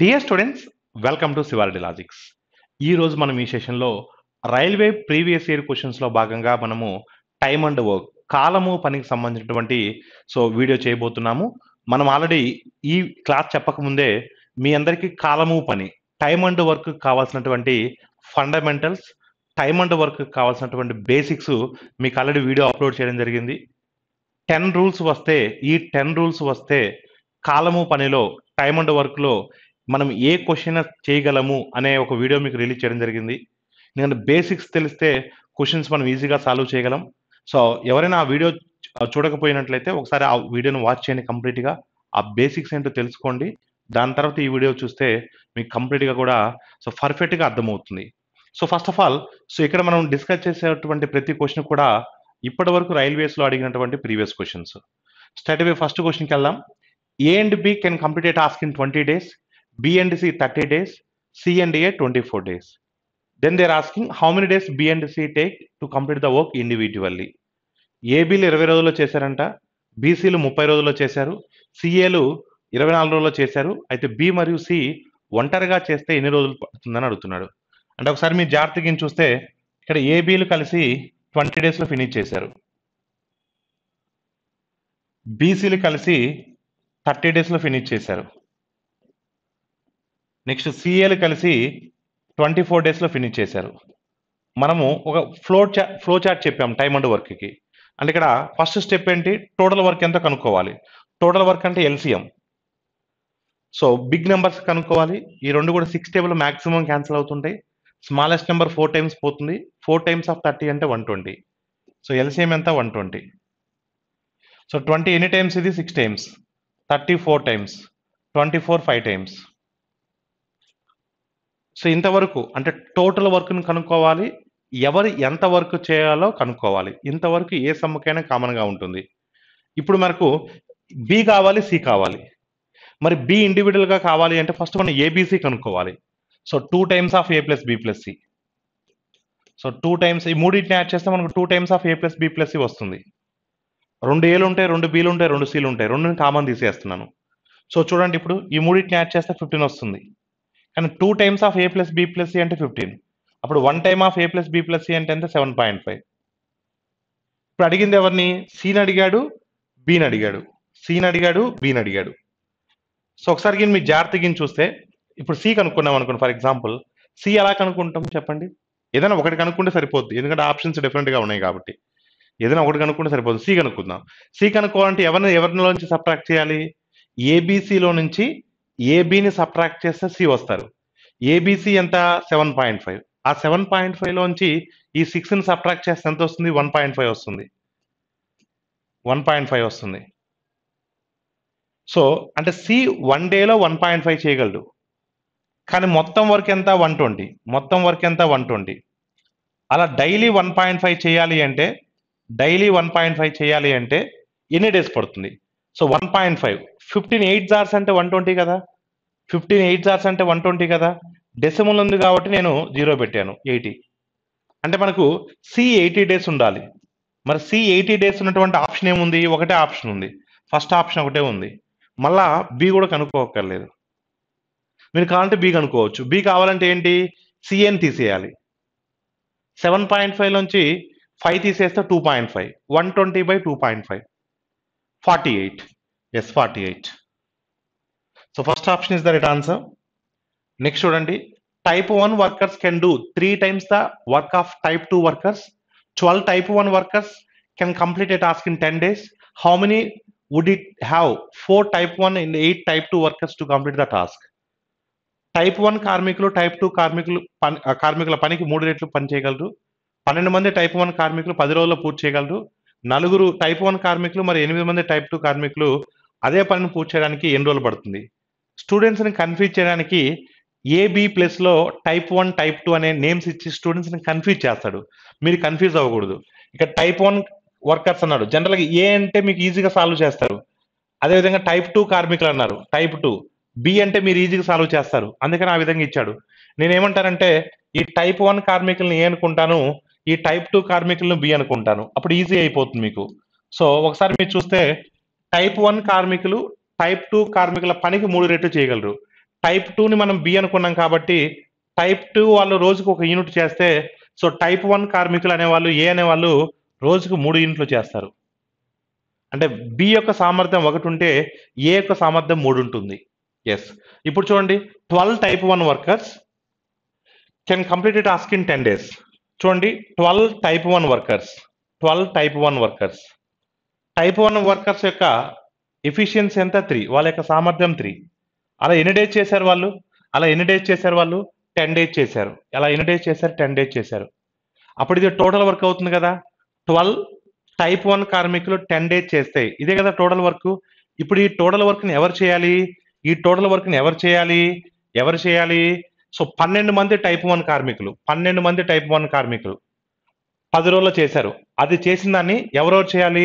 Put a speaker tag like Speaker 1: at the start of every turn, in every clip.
Speaker 1: Dear students welcome to Shiva Reddy logics ఈరోజు మనం ఈ సెషన్లో రైల్వే ప్రీవియస్ ఇయర్ క్వశ్చన్స్లో భాగంగా మనము టైమ్ అండ్ వర్క్ కాలము పనికి సంబంధించినటువంటి సో వీడియో చేయబోతున్నాము మనం ఆల్రెడీ ఈ క్లాస్ చెప్పకముందే మీ అందరికీ కాలము పని టైమ్ అండ్ వర్క్ కావాల్సినటువంటి ఫండమెంటల్స్ టైమ్ అండ్ వర్క్ కావాల్సినటువంటి బేసిక్స్ మీకు ఆల్రెడీ వీడియో అప్లోడ్ చేయడం జరిగింది టెన్ రూల్స్ వస్తే ఈ టెన్ రూల్స్ వస్తే కాలము పనిలో టైమ్ అండ్ వర్క్లో మనం ఏ క్వశ్చన్ చేయగలము అనే ఒక వీడియో మీకు రిలీజ్ చేయడం జరిగింది ఎందుకంటే బేసిక్స్ తెలిస్తే క్వశ్చన్స్ మనం ఈజీగా సాల్వ్ చేయగలం సో ఎవరైనా ఆ వీడియో చూడకపోయినట్లయితే ఒకసారి ఆ వీడియోని వాచ్ చేయండి కంప్లీట్గా ఆ బేసిక్స్ ఏంటో తెలుసుకోండి దాని తర్వాత ఈ వీడియో చూస్తే మీకు కంప్లీట్గా కూడా సో పర్ఫెక్ట్గా అర్థమవుతుంది so first of all so ఇక్కడ మనం డిస్కస్ చేసేటువంటి ప్రతి క్వశ్చన్ కూడా ఇప్పటి వరకు రైల్వేస్లో అడిగినటువంటి ప్రీవియస్ క్వశ్చన్స్ స్టార్ట్ అవే ఫస్ట్ క్వశ్చన్కి వెళ్దాం A and B can complete a task in twenty days B thirty days 30 twenty four days then 24 days. Then they're asking how many days B and C take to ఏబీలు ఇరవై రోజుల్లో చేశారంట బీసీలు ముప్పై రోజుల్లో చేశారు సిఏలు ఇరవై నాలుగు రోజుల్లో చేశారు అయితే బి మరియు సి ఒంటరిగా చేస్తే ఎన్ని రోజులు పడుతుందని అడుగుతున్నాడు అంటే ఒకసారి మీ జాగ్రత్తగా చూస్తే ఇక్కడ ఏబీలు కలిసి ట్వంటీ డేస్లో ఫినిష్ చేశారు బీసీలు కలిసి థర్టీ డేస్లో ఫినిష్ చేశారు నెక్స్ట్ సిఏల్ కలిసి ట్వంటీ ఫోర్ డేస్లో ఫినిష్ చేశారు మనము ఒక ఫ్లో చా ఫ్లో చార్ట్ చెప్పాము టైం అండ్ వర్క్కి అంటే ఇక్కడ ఫస్ట్ స్టెప్ ఏంటి టోటల్ వర్క్ ఎంతో కనుక్కోవాలి టోటల్ వర్క్ అంటే ఎల్సిఎం సో బిగ్ నెంబర్స్ కనుక్కోవాలి ఈ రెండు కూడా సిక్స్ టేబుల్ మాక్సిమం క్యాన్సిల్ అవుతుంటాయి స్మాలెస్ట్ నెంబర్ ఫోర్ టైమ్స్ పోతుంది ఫోర్ టైమ్స్ ఆఫ్ థర్టీ అంటే వన్ ట్వంటీ సో ఎల్సిఎం ఎంత one twenty so twenty any times ఇది six times thirty four times twenty four five times so ఇంతవరకు అంటే total వర్క్ను కనుక్కోవాలి ఎవరు ఎంత వర్క్ చేయాలో కనుక్కోవాలి ఇంతవరకు ఏ సమ్మకైనా కామన్గా ఉంటుంది ఇప్పుడు మనకు బి కావాలి సి కావాలి మరి బి ఇండివిజువల్గా కావాలి అంటే ఫస్ట్ మనం ఏబీసీ కనుక్కోవాలి so two times of A plus B plus C so two times ఈ మూడింటిని యాడ్ చేస్తే మనకు two times of A plus B plus C వస్తుంది రెండు ఏలు ఉంటాయి రెండు బీలు ఉంటాయి రెండు సీలు ఉంటాయి రెండుని కామన్ తీసేస్తున్నాను సో చూడండి ఇప్పుడు ఈ మూడింటిని యాడ్ చేస్తే ఫిఫ్టీన్ వస్తుంది కానీ two times of A plus B plus C అంటే ఫిఫ్టీన్ అప్పుడు one time of A plus B plus C అంటే ఎంత సెవెన్ పాయింట్ ఫైవ్ ఇప్పుడు అడిగింది ఎవరిని సీని అడిగాడు బీని అడిగాడు సీని అడిగాడు బీని అడిగాడు సో ఒకసారి మీ జాగ్రత్త చూస్తే ఇప్పుడు సి కనుక్కున్నాం అనుకోండి ఫర్ ఎగ్జాంపుల్ సి ఎలా కనుక్కుంటాం చెప్పండి ఏదైనా ఒకటి కనుక్కుంటే సరిపోద్ది ఎందుకంటే ఆప్షన్స్ డిఫరెంట్గా ఉన్నాయి కాబట్టి ఏదైనా ఒకటి కనుక్కుంటే సరిపోదు సి కనుక్కుందాం సి కనుక్కోవాలంటే ఎవరిని ఎవరిలోంచి సబ్ట్రాక్ట్ చేయాలి ఏబీసీలో నుంచి ఏబిని సబ్ట్రాక్ట్ చేస్తే సి వస్తారు ఏబిసి ఎంత సెవెన్ పాయింట్ ఫైవ్ ఆ సెవెన్ పాయింట్ ఫైవ్ లోంచి ఈ సిక్స్ ని సబ్ట్రాక్ట్ చేస్తే ఎంత వస్తుంది వన్ పాయింట్ ఫైవ్ వస్తుంది వన్ పాయింట్ ఫైవ్ వస్తుంది సో అంటే సి వన్ డేలో వన్ పాయింట్ ఫైవ్ చేయగలడు కానీ మొత్తం వర్క్ ఎంత వన్ ట్వంటీ మొత్తం వర్క్ ఎంత వన్ ట్వంటీ అలా డైలీ వన్ పాయింట్ ఫైవ్ చేయాలి అంటే డైలీ వన్ పాయింట్ ఫైవ్ చేయాలి అంటే ఎన్ని డేస్ పడుతుంది so one point five fifteen eight జార్స్ అంటే వన్ ట్వంటీ కదా ఫిఫ్టీన్ ఎయిట్ జార్స్ అంటే వన్ ట్వంటీ కదా డెసిమల్ ఉంది కాబట్టి నేను జీరో పెట్టాను ఎయిటీ అంటే మనకు సి ఎయిటీ డేస్ ఉండాలి మరి సి ఎయిటీ డేస్ ఉన్నటువంటి ఆప్షన్ ఏముంది ఒకటే ఆప్షన్ ఉంది ఫస్ట్ ఆప్షన్ ఒకటే ఉంది మళ్ళా బి కూడా కనుక్కోక్కర్లేదు మీరు కావాలంటే బి కనుక్కోవచ్చు బి కావాలంటే ఏంటి సిఎన్ తీసేయాలి సెవెన్ పాయింట్ ఫైవ్ నుంచి ఫైవ్ తీసేస్తే two point five one twenty by two point five 48. Yes, 48. So first option is the right answer. Next student, type 1 workers can do 3 times the work of type 2 workers. 12 type 1 workers can complete a task in 10 days. How many would it have? 4 type 1 and 8 type 2 workers to complete the task. Type one కార్మికులు type two కార్మికులు కార్మికుల పనికి మూడు రెట్లు పని చేయగలరు పన్నెండు మంది టైప్ వన్ కార్మికులు పది రోజుల్లో పూర్తి చేయగలరు నలుగురు టైప్ వన్ కార్మికులు మరి ఎనిమిది మంది టైప్ టూ కార్మికులు అదే పనిని పూర్తి చేయడానికి ఎన్ని రోజులు పడుతుంది స్టూడెంట్స్ని కన్ఫ్యూజ్ చేయడానికి ఏబీ ప్లస్లో టైప్ వన్ టైప్ టూ అనే నేమ్స్ ఇచ్చి స్టూడెంట్స్ని కన్ఫ్యూజ్ చేస్తాడు మీరు కన్ఫ్యూజ్ అవ్వకూడదు ఇక టైప్ వన్ వర్కర్స్ అన్నాడు జనరల్గా ఏ అంటే మీకు ఈజీగా సాల్వ్ చేస్తారు అదేవిధంగా టైప్ టూ కార్మికులు అన్నారు టైప్ టూ బి అంటే మీరు ఈజీగా సాల్వ్ చేస్తారు అందుకని ఆ విధంగా ఇచ్చాడు నేనేమంటానంటే ఈ టైప్ వన్ కార్మికులను ఏ అనుకుంటాను ఈ టైప్ టూ కార్మికులను బి అనుకుంటాను అప్పుడు ఈజీ అయిపోతుంది మీకు సో ఒకసారి మీరు చూస్తే టైప్ వన్ కార్మికులు టైప్ టూ కార్మికుల పనికి మూడు రెట్లు చేయగలరు టైప్ టూని మనం బి అనుకున్నాం కాబట్టి టైప్ టూ వాళ్ళు రోజుకు ఒక యూనిట్ చేస్తే సో టైప్ వన్ కార్మికులు అనేవాళ్ళు ఏ అనేవాళ్ళు రోజుకు మూడు యూనిట్లు చేస్తారు అంటే బి యొక్క సామర్థ్యం ఒకటి ఉంటే ఏ యొక్క సామర్థ్యం మూడు ఉంటుంది ఎస్ ఇప్పుడు చూడండి twelve type one workers can complete task in ten days చూడండి twelve type one workers twelve type one workers type one workers యొక్క ఎఫిషియన్సీ ఎంత త్రీ వాళ్ళ యొక్క సామర్థ్యం త్రీ అలా ఎన్ని డేస్ చేశారు వాళ్ళు అలా ఎన్ని డేస్ చేశారు వాళ్ళు టెన్ డేస్ చేశారు అలా ఎన్ని డేస్ చేశారు టెన్ డేస్ చేశారు అప్పుడు ఇది టోటల్ వర్క్ అవుతుంది కదా ట్వెల్వ్ టైప్ వన్ కార్మికులు టెన్ డేస్ చేస్తాయి ఇదే కదా టోటల్ వర్క్ ఇప్పుడు ఈ టోటల్ వర్క్ని ఎవరు చేయాలి ఈ టోటల్ వర్క్ని ఎవరు చేయాలి ఎవరు చేయాలి సో పన్నెండు మంది టైప్ వన్ కార్మికులు పన్నెండు మంది టైప్ వన్ కార్మికులు పది రోజులు చేశారు అది చేసిన దాన్ని ఎవరెవరు చేయాలి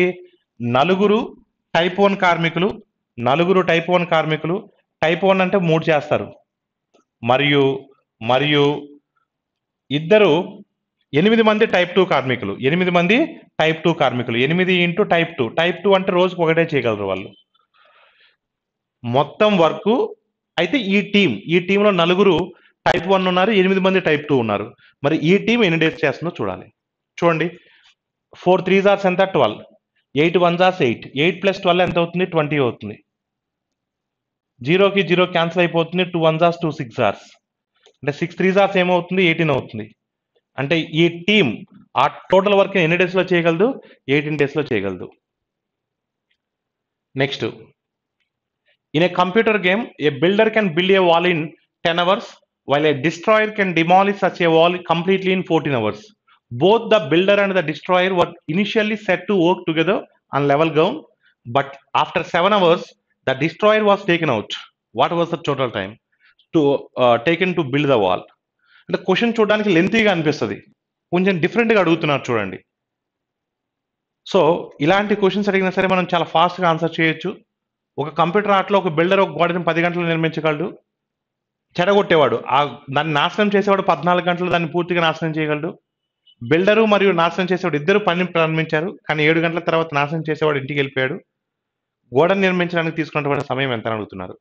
Speaker 1: నలుగురు టైప్ వన్ కార్మికులు నలుగురు టైప్ వన్ కార్మికులు టైప్ వన్ అంటే మూడు చేస్తారు మరియు మరియు ఇద్దరు ఎనిమిది మంది టైప్ టూ కార్మికులు ఎనిమిది మంది టైప్ టూ కార్మికులు ఎనిమిది into type two type two అంటే రోజుకు ఒకటే చేయగలరు వాళ్ళు మొత్తం వర్క్ అయితే ఈ టీం ఈ టీంలో నలుగురు టైప్ వన్ ఉన్నారు ఎనిమిది మంది టైప్ టూ ఉన్నారు మరి ఈ టీం ఎన్ని డేస్ చేస్తుందో చూడాలి చూడండి ఫోర్ త్రీ జార్స్ ఎంత ట్వెల్వ్ ఎయిట్ వన్ జార్స్ ఎయిట్ ఎయిట్ ప్లస్ ట్వెల్వ్ ఎంత అవుతుంది ట్వంటీ అవుతుంది జీరోకి జీరో క్యాన్సిల్ అయిపోతుంది టూ వన్ జార్స్ టూ సిక్స్ జార్స్ అంటే సిక్స్ త్రీ జార్స్ ఏమవుతుంది ఎయిటీన్ అవుతుంది అంటే ఈ టీం ఆ టోటల్ వర్క్ ఎన్ని డేస్లో చేయగలదు ఎయిటీన్ డేస్లో చేయగలదు next in a computer game a builder can build a wall in ten hours while a destroyer can demolish such a wall completely in 14 hours both the builder and the destroyer were initially set to work together on level ground but after 7 hours the destroyer was taken out what was the total time to taken to build the wall అంటే question చూడడానికి లెంతీగా అనిపిస్తుంది కొంచెం డిఫరెంట్గా అడుగుతున్నారు చూడండి so ఇలాంటి questions అడిగినా సరే మనం చాలా ఫాస్ట్గా ఆన్సర్ చేయొచ్చు ఒక కంప్యూటర్ ఆర్ట్లో ఒక బిల్డర్ ఒక గోడని పది గంటలు నిర్మించగలడు చెడగొట్టేవాడు ఆ దాన్ని నాశనం చేసేవాడు పద్నాలుగు గంటలు దాన్ని పూర్తిగా నాశనం చేయగలడు బిల్డరు మరియు నాశనం చేసేవాడు ఇద్దరు పనిని ప్రారంభించారు కానీ ఏడు గంటల తర్వాత నాశనం చేసేవాడు ఇంటికి వెళ్ళిపోయాడు గోడ నిర్మించడానికి తీసుకున్నటువంటి సమయం ఎంత అడుగుతున్నారు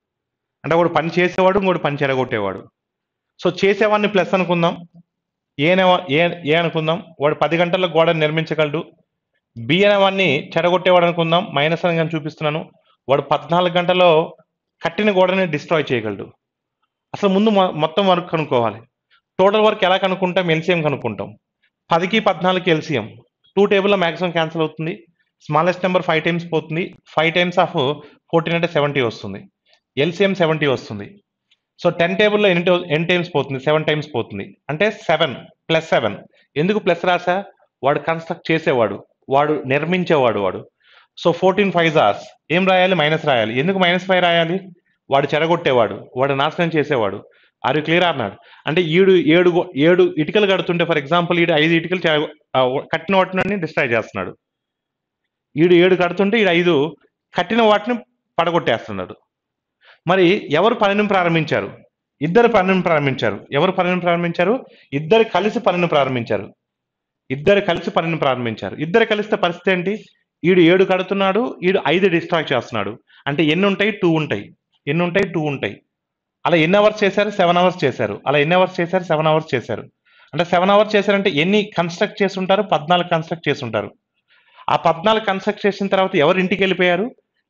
Speaker 1: అంటే ఒకడు పని చేసేవాడు ఇంకోటి పని చెడగొట్టేవాడు సో చేసేవాడిని ప్లస్ అనుకుందాం ఏనే ఏ ఏ అనుకుందాం వాడు పది గంటల్లో గోడ నిర్మించగలడు బి అనేవాడిని చెడగొట్టేవాడు అనుకుందాం మైనస్ అని కానీ చూపిస్తున్నాను వాడు పద్నాలుగు గంటలో కట్టిన గోడని డిస్ట్రాయ్ చేయగలడు అసలు ముందు మొత్తం వర్క్ కనుక్కోవాలి టోటల్ వర్క్ ఎలా కనుక్కుంటాం ఎల్సీఎం కనుక్కుంటాం పదికి పద్నాలుగు ఎల్సీఎం టూ టేబుల్లో మ్యాక్సిమం క్యాన్సిల్ అవుతుంది స్మాలెస్ట్ నెంబర్ ఫైవ్ టైమ్స్ పోతుంది ఫైవ్ టైమ్స్ ఆఫ్ ఫోర్టీన్ అంటే సెవెంటీ వస్తుంది ఎల్సీఎం సెవెంటీ వస్తుంది సో టెన్ టేబుల్లో ఎన్ని ఎన్ని టైమ్స్ పోతుంది సెవెన్ టైమ్స్ పోతుంది అంటే సెవెన్ ప్లస్ సెవెన్ ఎందుకు ప్లస్ రాసా వాడు కన్స్ట్రక్ట్ చేసేవాడు వాడు నిర్మించేవాడు వాడు సో ఫోర్టీన్ ఫైవ్ జార్స్ ఏం రాయాలి మైనస్ రాయాలి ఎందుకు మైనస్ ఫైవ్ రాయాలి వాడు చెరగొట్టేవాడు వాడు నాశనం చేసేవాడు ఆర్ యు క్లియర్ అన్నాడు అంటే ఈడు ఏడు ఏడు ఇటుకలు కడుతుంటే ఫర్ ఎగ్జాంపుల్ ఈడు ఐదు ఇటుకలు కట్టిన వాటిని డిస్ట్రాయ్ చేస్తున్నాడు ఈడు ఏడు కడుతుంటే ఈడు ఐదు కట్టిన వాటిని పడగొట్టేస్తున్నాడు మరి ఎవరు పనిని ప్రారంభించారు ఇద్దరు పనిని ప్రారంభించారు ఎవరు పనిని ప్రారంభించారు ఇద్దరు కలిసి పనిని ప్రారంభించారు ఇద్దరు కలిసి పనిని ప్రారంభించారు ఇద్దరు కలిస్తే పరిస్థితి ఏంటి ఈడు ఏడు కడుతున్నాడు ఈడు ఐదు డిస్ట్రాక్ట్ చేస్తున్నాడు అంటే ఎన్ని ఉంటాయి టూ ఉంటాయి ఎన్ని ఉంటాయి టూ ఉంటాయి అలా ఎన్ని అవర్స్ చేశారు సెవెన్ అవర్స్ చేశారు అలా ఎన్ని అవర్స్ చేశారు సెవెన్ అవర్స్ చేశారు అంటే సెవెన్ అవర్స్ చేశారంటే ఎన్ని కన్స్ట్రక్ట్ చేసి ఉంటారు పద్నాలుగు కన్స్ట్రక్ట్ చేసి ఉంటారు ఆ పద్నాలుగు కన్స్ట్రక్ట్ చేసిన తర్వాత ఎవరు ఇంటికి వెళ్ళిపోయారు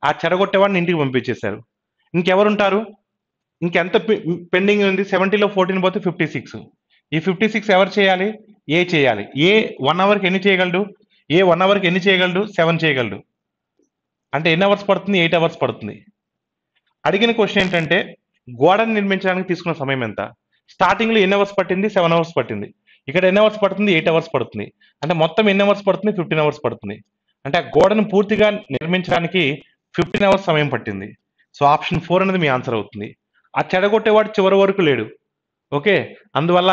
Speaker 1: ఆ చెరగొట్టేవాడిని ఇంటికి పంపించేశారు ఇంకెవరుంటారు ఇంకెంత పెండింగ్ ఉంది సెవెంటీలో ఫోర్టీన్ పోతే ఫిఫ్టీ సిక్స్ ఈ ఫిఫ్టీ సిక్స్ ఎవరు చేయాలి ఏ చేయాలి ఏ వన్ అవర్కి ఎన్ని చేయగలడు ఏ వన్ అవర్కి ఎన్ని చేయగలడు సెవెన్ చేయగలడు అంటే ఎన్ని అవర్స్ పడుతుంది ఎయిట్ అవర్స్ పడుతుంది అడిగిన క్వశ్చన్ ఏంటంటే గోడను నిర్మించడానికి తీసుకున్న సమయం ఎంత స్టార్టింగ్లో ఎన్ని అవర్స్ పట్టింది సెవెన్ అవర్స్ పట్టింది ఇక్కడ ఎన్ని అవర్స్ పడుతుంది ఎయిట్ అవర్స్ పడుతుంది అంటే మొత్తం ఎన్ని అవర్స్ పడుతుంది ఫిఫ్టీన్ అవర్స్ పడుతుంది అంటే ఆ గోడను పూర్తిగా నిర్మించడానికి ఫిఫ్టీన్ అవర్స్ సమయం పట్టింది సో ఆప్షన్ ఫోర్ అనేది మీ ఆన్సర్ అవుతుంది ఆ చెడగొట్టేవాడు చివరి వరకు లేడు ఓకే అందువల్ల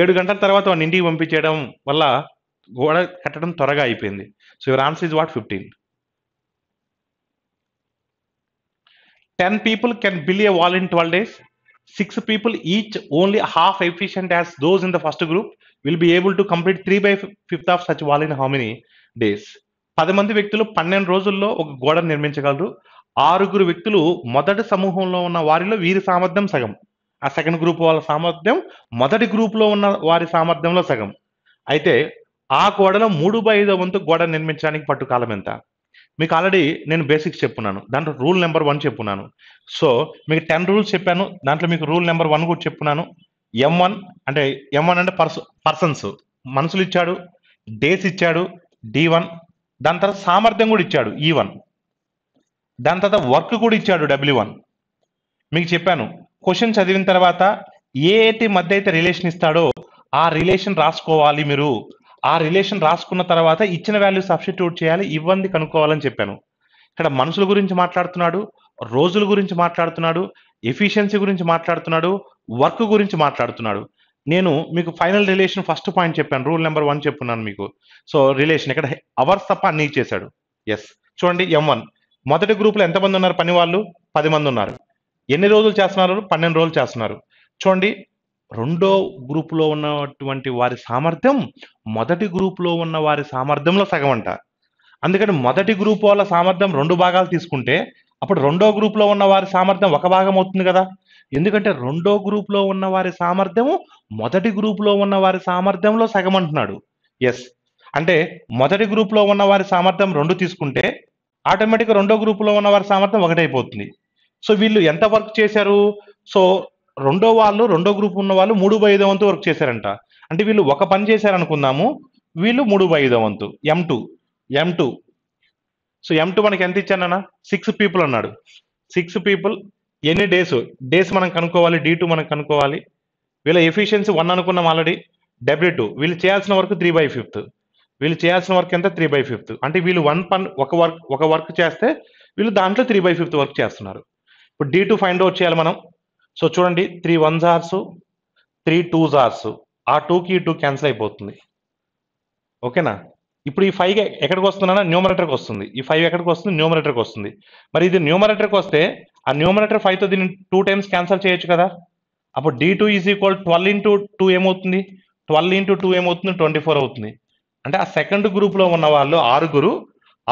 Speaker 1: ఏడు గంటల తర్వాత వాడిని ఇంటికి పంపించేయడం వల్ల గోడ కట్టడం త్వరగా అయిపోయింది so your answer is what fifteen ten people can build a wall in 12 days six people each only half efficient as those in the first group will be able to complete three by fifth of such wall in how many days పది మంది వ్యక్తులు పన్నెండు రోజుల్లో ఒక గోడను నిర్మించగలరు ఆరుగురు వ్యక్తులు మొదటి సమూహంలో ఉన్న వారిలో వీరి సామర్థ్యం సగం ఆ సెకండ్ గ్రూప్ వాళ్ళ సామర్థ్యం మొదటి గ్రూప్లో ఉన్న వారి సామర్థ్యంలో సగం అయితే ఆ గోడలో మూడు బై ఐదో వంతు గోడ నిర్మించడానికి పట్టుకాలం ఎంత మీకు ఆల్రెడీ నేను బేసిక్స్ చెప్పున్నాను దాంట్లో రూల్ నెంబర్ వన్ చెప్పున్నాను సో మీకు టెన్ రూల్స్ చెప్పాను దాంట్లో మీకు రూల్ నెంబర్ వన్ కూడా చెప్పున్నాను ఎం వన్ అంటే ఎం వన్ అంటే పర్స పర్సన్స్ మనుషులు ఇచ్చాడు డేస్ ఇచ్చాడు డి వన్ దాని తర్వాత సామర్థ్యం కూడా ఇచ్చాడు ఈ e వన్ దాని తర్వాత వర్క్ కూడా ఇచ్చాడు డబ్ల్యూ వన్ మీకు చెప్పాను క్వశ్చన్ చదివిన తర్వాత ఏటి మధ్య అయితే రిలేషన్ ఇస్తాడో ఆ రిలేషన్ రాసుకోవాలి మీరు ఆ రిలేషన్ రాసుకున్న తర్వాత ఇచ్చిన వాల్యూ సబ్స్టిట్యూట్ చేయాలి ఇవ్వంది కనుక్కోవాలని చెప్పాను ఇక్కడ మనుషుల గురించి మాట్లాడుతున్నాడు రోజుల గురించి మాట్లాడుతున్నాడు ఎఫిషియన్సీ గురించి మాట్లాడుతున్నాడు వర్క్ గురించి మాట్లాడుతున్నాడు నేను మీకు ఫైనల్ రిలేషన్ ఫస్ట్ పాయింట్ చెప్పాను రూల్ నెంబర్ వన్ చెప్పున్నాను మీకు సో రిలేషన్ ఇక్కడ అవర్స్ తప్ప అన్ని చేశాడు ఎస్ చూడండి ఎం వన్ మొదటి గ్రూప్లో ఎంతమంది ఉన్నారు పని వాళ్ళు పది మంది ఉన్నారు ఎన్ని రోజులు చేస్తున్నారు పన్నెండు రోజులు చేస్తున్నారు చూడండి రెండో గ్రూపులో ఉన్నటువంటి వారి సామర్థ్యం మొదటి గ్రూపులో ఉన్న వారి సామర్థ్యంలో సగం అంట అందుకని మొదటి గ్రూప్ వాళ్ళ సామర్థ్యం రెండు భాగాలు తీసుకుంటే అప్పుడు రెండో గ్రూప్లో ఉన్న వారి సామర్థ్యం ఒక భాగం అవుతుంది కదా ఎందుకంటే రెండో గ్రూప్లో ఉన్న వారి సామర్థ్యము మొదటి గ్రూప్లో ఉన్న వారి సామర్థ్యంలో సగం అంటున్నాడు ఎస్ అంటే మొదటి గ్రూప్లో ఉన్న వారి సామర్థ్యం రెండు తీసుకుంటే ఆటోమేటిక్గా రెండో గ్రూపులో ఉన్న వారి సామర్థ్యం ఒకటైపోతుంది సో వీళ్ళు ఎంత వర్క్ చేశారు సో రెండో వాళ్ళు రెండో గ్రూప్ ఉన్న వాళ్ళు మూడు బై ఐదో వంతు వర్క్ చేశారంట అంటే వీళ్ళు ఒక పని చేశారనుకుందాము వీళ్ళు మూడు బై ఐదో వంతు M two M two so M two మనకి ఎంత ఇచ్చానన్న సిక్స్ పీపుల్ అన్నాడు సిక్స్ పీపుల్ ఎన్ని డేస్ డేస్ మనం కనుక్కోవాలి డీ టూ మనం కనుక్కోవాలి వీళ్ళ ఎఫిషియన్సీ వన్ అనుకున్నాం ఆల్రెడీ డబ్ల్యూ టూ వీళ్ళు చేయాల్సిన వర్క్ త్రీ బై ఫిఫ్త్ వీళ్ళు చేయాల్సిన వర్క్ ఎంత త్రీ బై ఫిఫ్త్ అంటే వీళ్ళు వన్ పన్ ఒక వర్క్ ఒక వర్క్ చేస్తే వీళ్ళు దాంట్లో త్రీ బై ఫిఫ్త్ వర్క్ చేస్తున్నారు ఇప్పుడు డీ టూ ఫైండ్ అవుట్ చేయాలి మనం సో చూడండి త్రీ వన్ జార్స్ త్రీ టూ జార్స్ ఆ టూకి కి టూ క్యాన్సిల్ అయిపోతుంది ఓకేనా ఇప్పుడు ఈ ఫైవ్ ఎక్కడికి వస్తుందన్నా న్యూమరేటర్కి వస్తుంది ఈ ఫైవ్ ఎక్కడికి వస్తుంది న్యూమరేటర్కి వస్తుంది మరి ఇది న్యూమరేటర్కి వస్తే ఆ న్యూమరేటర్ ఫైవ్తో దీన్ని టూ టైమ్స్ క్యాన్సిల్ చేయొచ్చు కదా అప్పుడు D two is equal twelve into two ఏమవుతుంది ట్వెల్వ్ ఇంటూ టూ ఏమవుతుంది ట్వంటీ ఫోర్ అవుతుంది అంటే ఆ సెకండ్ గ్రూప్లో ఉన్న వాళ్ళు ఆరుగురు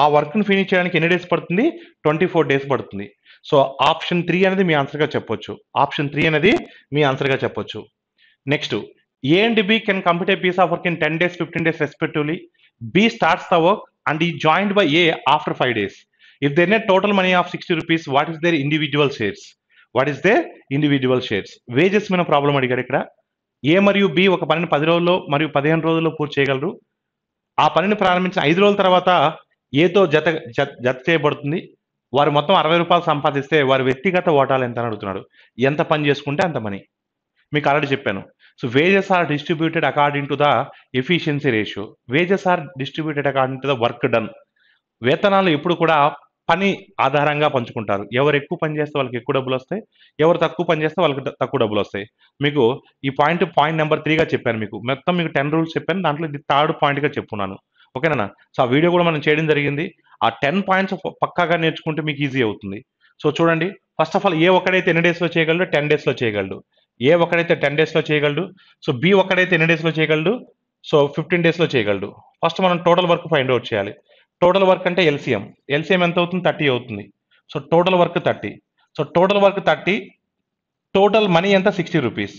Speaker 1: ఆ వర్క్ని ఫినిష్ చేయడానికి ఎన్ని డేస్ పడుతుంది ట్వంటీ ఫోర్ డేస్ పడుతుంది సో ఆప్షన్ త్రీ అనేది మీ ఆన్సర్గా చెప్పొచ్చు ఆప్షన్ త్రీ అనేది మీ ఆన్సర్గా చెప్పొచ్చు next A and B can complete a piece of work in ten days fifteen days respectively B starts the work and is joined by A after five days if then A total money of sixty rupees what is their individual shares what is their individual shares wages మీద problem అడిగారు ఇక్కడ ఏ మరియు B ఒక పనిని పది రోజుల్లో మరియు పదిహేను రోజుల్లో పూర్తి చేయగలరు ఆ పనిని ప్రారంభించిన ఐదు రోజుల తర్వాత ఏతో జత జత చేయబడుతుంది వారు మొత్తం అరవై రూపాయలు సంపాదిస్తే వారి వ్యక్తిగత ఓటాలు ఎంత అని అడుగుతున్నాడు ఎంత పని చేసుకుంటే అంత మనీ మీకు ఆల్రెడీ చెప్పాను so wages are distributed according to the efficiency ratio wages are distributed according to the work done వేతనాలు ఎప్పుడు కూడా పని ఆధారంగా పంచుకుంటారు ఎవరు ఎక్కువ పని చేస్తే వాళ్ళకి ఎక్కువ డబ్బులు వస్తాయి ఎవరు తక్కువ పని చేస్తే వాళ్ళకి తక్కువ డబ్బులు వస్తాయి మీకు ఈ పాయింట్ పాయింట్ నెంబర్ త్రీగా చెప్పాను మీకు మొత్తం మీకు టెన్ రూల్స్ చెప్పాను దాంట్లో ఇది థర్డ్ పాయింట్గా చెప్పున్నాను ఓకేనా సో ఆ వీడియో కూడా మనం చేయడం జరిగింది ఆ టెన్ పాయింట్స్ పక్కాగా నేర్చుకుంటే మీకు ఈజీ అవుతుంది సో చూడండి ఫస్ట్ ఆఫ్ ఆల్ ఏ ఒక్కడైతే ఎన్ని డేస్లో చేయగలడు టెన్ డేస్లో చేయగలడు ఏ ఒక్కడైతే టెన్ డేస్లో చేయగలడు సో బి ఒక్కడైతే ఎన్ని డేస్లో చేయగలడు సో ఫిఫ్టీన్ డేస్లో చేయగలడు ఫస్ట్ మనం టోటల్ వర్క్ ఫైండ్ అవుట్ చేయాలి టోటల్ వర్క్ అంటే ఎల్సీఎం ఎల్సీఎం ఎంత అవుతుంది థర్టీ అవుతుంది so total work thirty so total work thirty total money ఎంత సిక్స్టీ రూపీస్